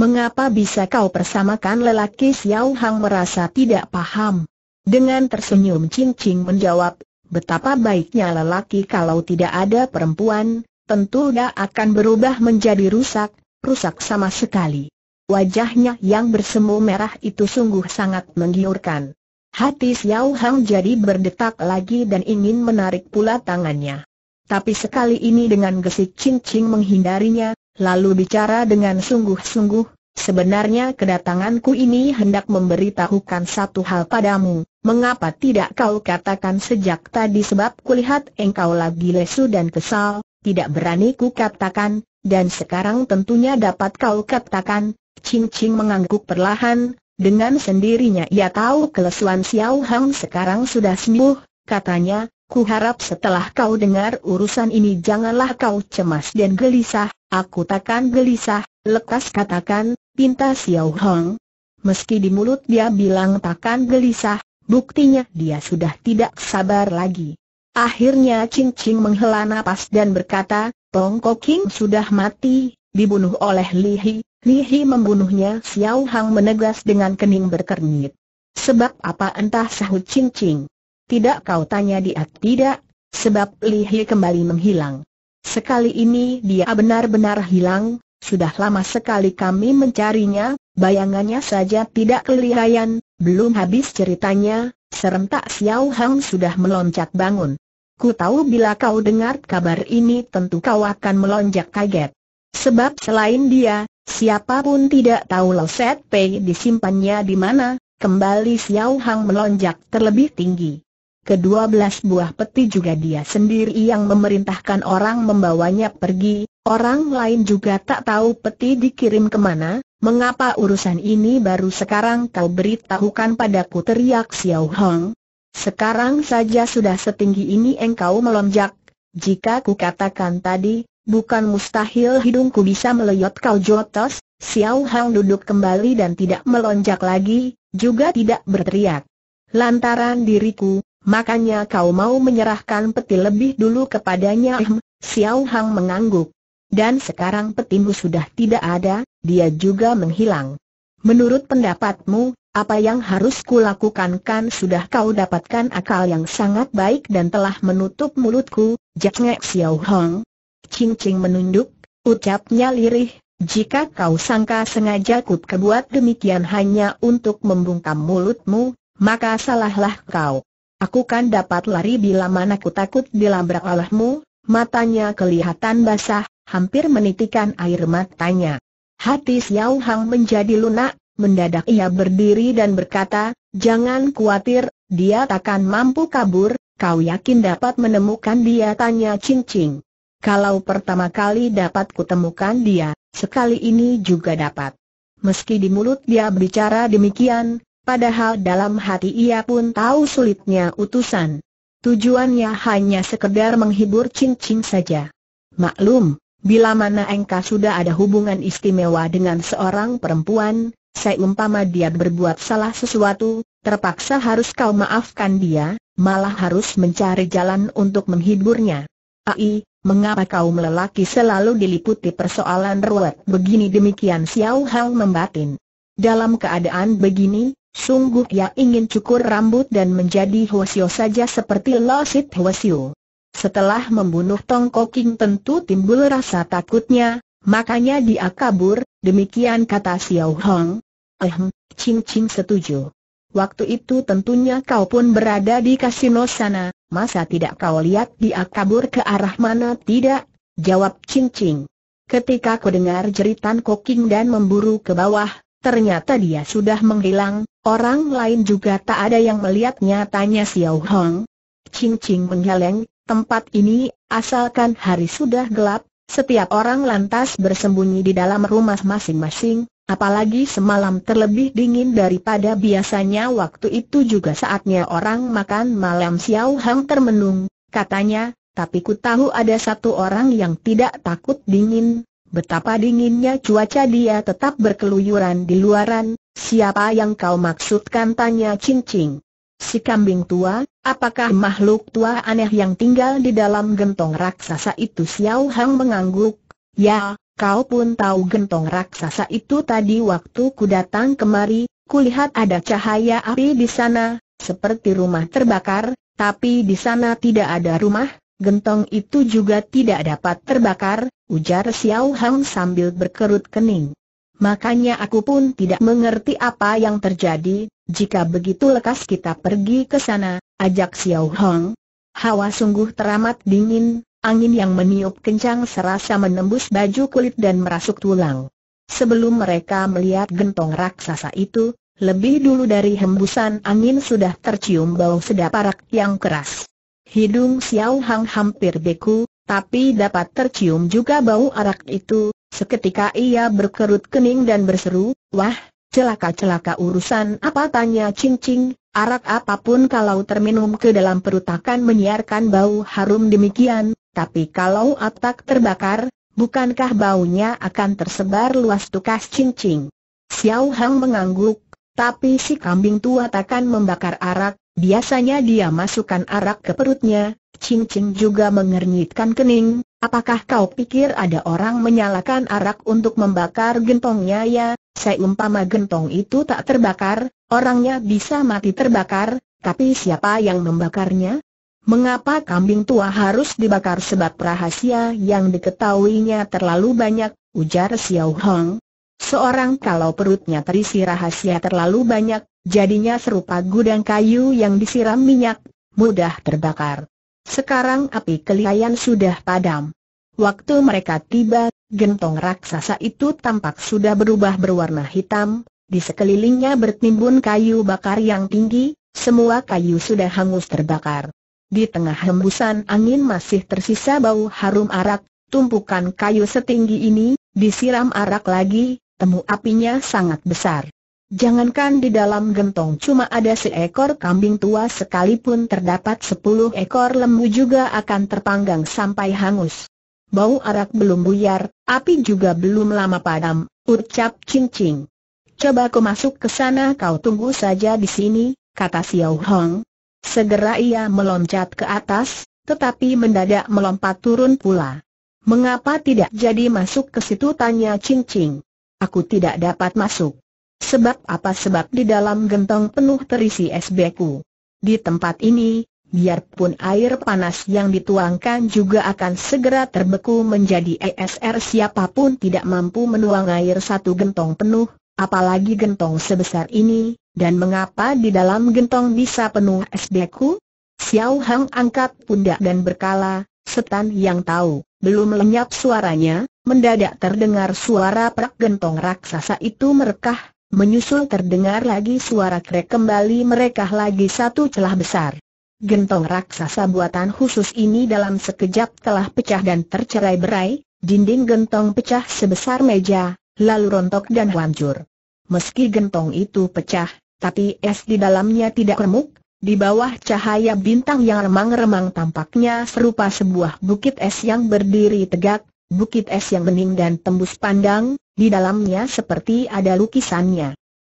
Mengapa bisa kau persamakan lelaki Xiao Hang merasa tidak paham? Dengan tersenyum Ching Ching menjawab, betapa baiknya lelaki kalau tidak ada perempuan, tentu dia akan berubah menjadi rusak, rusak sama sekali. Wajahnya yang bersemu merah itu sungguh sangat menggiurkan. Hati Xiao Hang jadi berdetak lagi dan ingin menarik pula tangannya. Tapi sekali ini dengan gesit Ching Ching menghindarinya, lalu bicara dengan sungguh-sungguh, sebenarnya kedatanganku ini hendak memberitahukan satu hal padamu, Mengapa tidak kau katakan sejak tadi sebab kulihat engkau lagi lesu dan kesal, tidak berani ku katakan, dan sekarang tentunya dapat kau katakan, Ching Ching mengangguk perlahan, dengan sendirinya ia tahu kelesuan Xiao Hang sekarang sudah sembuh, katanya, ku harap setelah kau dengar urusan ini janganlah kau cemas dan gelisah, aku takkan gelisah, lekas katakan, pinta Xiao Hang. Meski di mulut dia bilang takkan gelisah, Buktinya dia sudah tidak sabar lagi. Akhirnya Ching Ching menghela nafas dan berkata, Tong King sudah mati, dibunuh oleh Li Hi. Li Hi membunuhnya Xiao Hang menegas dengan kening berkernyit. Sebab apa entah sahut Ching Ching. Tidak kau tanya dia tidak, sebab Li Hi kembali menghilang. Sekali ini dia benar-benar hilang, sudah lama sekali kami mencarinya, bayangannya saja tidak kelihayan, belum habis ceritanya, serentak Xiao Hang sudah meloncat bangun. Ku tahu bila kau dengar kabar ini tentu kau akan melonjak kaget. Sebab selain dia, siapapun tidak tahu Lo Set Pei disimpannya di mana, kembali Xiao Hang melonjak terlebih tinggi. Kedua belas buah peti juga dia sendiri yang memerintahkan orang membawanya pergi, orang lain juga tak tahu peti dikirim kemana, Mengapa urusan ini baru sekarang kau beritahukan padaku teriak Xiao Hong? Sekarang saja sudah setinggi ini engkau melonjak. Jika ku katakan tadi, bukan mustahil hidungku bisa meleot kau jotos, Xiao Hong duduk kembali dan tidak melonjak lagi, juga tidak berteriak. Lantaran diriku, makanya kau mau menyerahkan peti lebih dulu kepadanya Xiao Hong mengangguk. Dan sekarang petimu sudah tidak ada, dia juga menghilang. Menurut pendapatmu, apa yang harus kulakukan kan sudah kau dapatkan akal yang sangat baik dan telah menutup mulutku, Jack Xiao Hong. Ching Ching menunduk, ucapnya lirih, jika kau sangka sengaja ku kebuat demikian hanya untuk membungkam mulutmu, maka salahlah kau. Aku kan dapat lari bila mana ku takut dilabrak olehmu, matanya kelihatan basah, hampir menitikan air matanya. Hati Xiao Hang menjadi lunak, mendadak ia berdiri dan berkata, Jangan khawatir, dia takkan mampu kabur, kau yakin dapat menemukan dia tanya Ching Ching. Kalau pertama kali dapat kutemukan dia, sekali ini juga dapat. Meski di mulut dia berbicara demikian, padahal dalam hati ia pun tahu sulitnya utusan. Tujuannya hanya sekedar menghibur Ching saja. Maklum, Bila mana engkau sudah ada hubungan istimewa dengan seorang perempuan, seumpama dia berbuat salah sesuatu, terpaksa harus kau maafkan dia, malah harus mencari jalan untuk menghiburnya. Ai, mengapa kau lelaki selalu diliputi persoalan ruwet begini demikian Xiao Hao membatin. Dalam keadaan begini, sungguh ia ingin cukur rambut dan menjadi Hwasyo saja seperti Losit Hwasyo. Setelah membunuh Tong Koking tentu timbul rasa takutnya, makanya dia kabur, demikian kata Xiao Hong. Ehm, Ching Ching setuju. Waktu itu tentunya kau pun berada di kasino sana, masa tidak kau lihat dia kabur ke arah mana tidak? Jawab Ching Ching. Ketika ku dengar jeritan koking dan memburu ke bawah, ternyata dia sudah menghilang, orang lain juga tak ada yang melihatnya tanya Xiao Hong. Ching Ching menggeleng, tempat ini, asalkan hari sudah gelap, setiap orang lantas bersembunyi di dalam rumah masing-masing, apalagi semalam terlebih dingin daripada biasanya waktu itu juga saatnya orang makan malam Xiao Hang termenung, katanya, tapi ku tahu ada satu orang yang tidak takut dingin, betapa dinginnya cuaca dia tetap berkeluyuran di luaran, siapa yang kau maksudkan tanya Cing Cing. Si kambing tua, apakah makhluk tua aneh yang tinggal di dalam gentong raksasa itu Xiao Hang mengangguk. Ya, kau pun tahu gentong raksasa itu tadi waktu ku datang kemari, kulihat ada cahaya api di sana, seperti rumah terbakar, tapi di sana tidak ada rumah, gentong itu juga tidak dapat terbakar, ujar Xiao Hang sambil berkerut kening. Makanya aku pun tidak mengerti apa yang terjadi, jika begitu lekas kita pergi ke sana, ajak Xiao Hong. Hawa sungguh teramat dingin, angin yang meniup kencang serasa menembus baju kulit dan merasuk tulang. Sebelum mereka melihat gentong raksasa itu, lebih dulu dari hembusan angin sudah tercium bau sedap arak yang keras. Hidung Xiao Hong hampir beku, tapi dapat tercium juga bau arak itu, Seketika ia berkerut kening dan berseru, wah, celaka-celaka urusan apa tanya cincing, arak apapun kalau terminum ke dalam perut akan menyiarkan bau harum demikian, tapi kalau atak terbakar, bukankah baunya akan tersebar luas tukas cincing? Xiao Hang mengangguk, tapi si kambing tua takkan membakar arak, biasanya dia masukkan arak ke perutnya, Ching Ching juga mengernyitkan kening, apakah kau pikir ada orang menyalakan arak untuk membakar gentongnya ya? Seumpama gentong itu tak terbakar, orangnya bisa mati terbakar, tapi siapa yang membakarnya? Mengapa kambing tua harus dibakar sebab rahasia yang diketahuinya terlalu banyak, ujar Xiao Hong. Seorang kalau perutnya terisi rahasia terlalu banyak, jadinya serupa gudang kayu yang disiram minyak, mudah terbakar. Sekarang api kelihayan sudah padam. Waktu mereka tiba, gentong raksasa itu tampak sudah berubah berwarna hitam, di sekelilingnya bertimbun kayu bakar yang tinggi, semua kayu sudah hangus terbakar. Di tengah hembusan angin masih tersisa bau harum arak, tumpukan kayu setinggi ini, disiram arak lagi, temu apinya sangat besar. Jangankan di dalam gentong cuma ada seekor kambing tua sekalipun terdapat sepuluh ekor lembu juga akan terpanggang sampai hangus. Bau arak belum buyar, api juga belum lama padam, ucap Ching Ching. Coba aku masuk ke sana kau tunggu saja di sini, kata Xiao Hong. Segera ia meloncat ke atas, tetapi mendadak melompat turun pula. Mengapa tidak jadi masuk ke situ tanya Ching Ching? Aku tidak dapat masuk. Sebab apa sebab di dalam gentong penuh terisi es beku. Di tempat ini, biarpun air panas yang dituangkan juga akan segera terbeku menjadi ESR siapapun tidak mampu menuang air satu gentong penuh, apalagi gentong sebesar ini, dan mengapa di dalam gentong bisa penuh es beku? Xiao Hang angkat pundak dan berkala, setan yang tahu, belum lenyap suaranya, mendadak terdengar suara prak gentong raksasa itu merekah, Menyusul terdengar lagi suara krek kembali mereka lagi satu celah besar. Gentong raksasa buatan khusus ini dalam sekejap telah pecah dan tercerai berai, dinding gentong pecah sebesar meja, lalu rontok dan hancur. Meski gentong itu pecah, tapi es di dalamnya tidak remuk, di bawah cahaya bintang yang remang-remang tampaknya serupa sebuah bukit es yang berdiri tegak, bukit es yang bening dan tembus pandang, di dalamnya seperti ada lukisannya.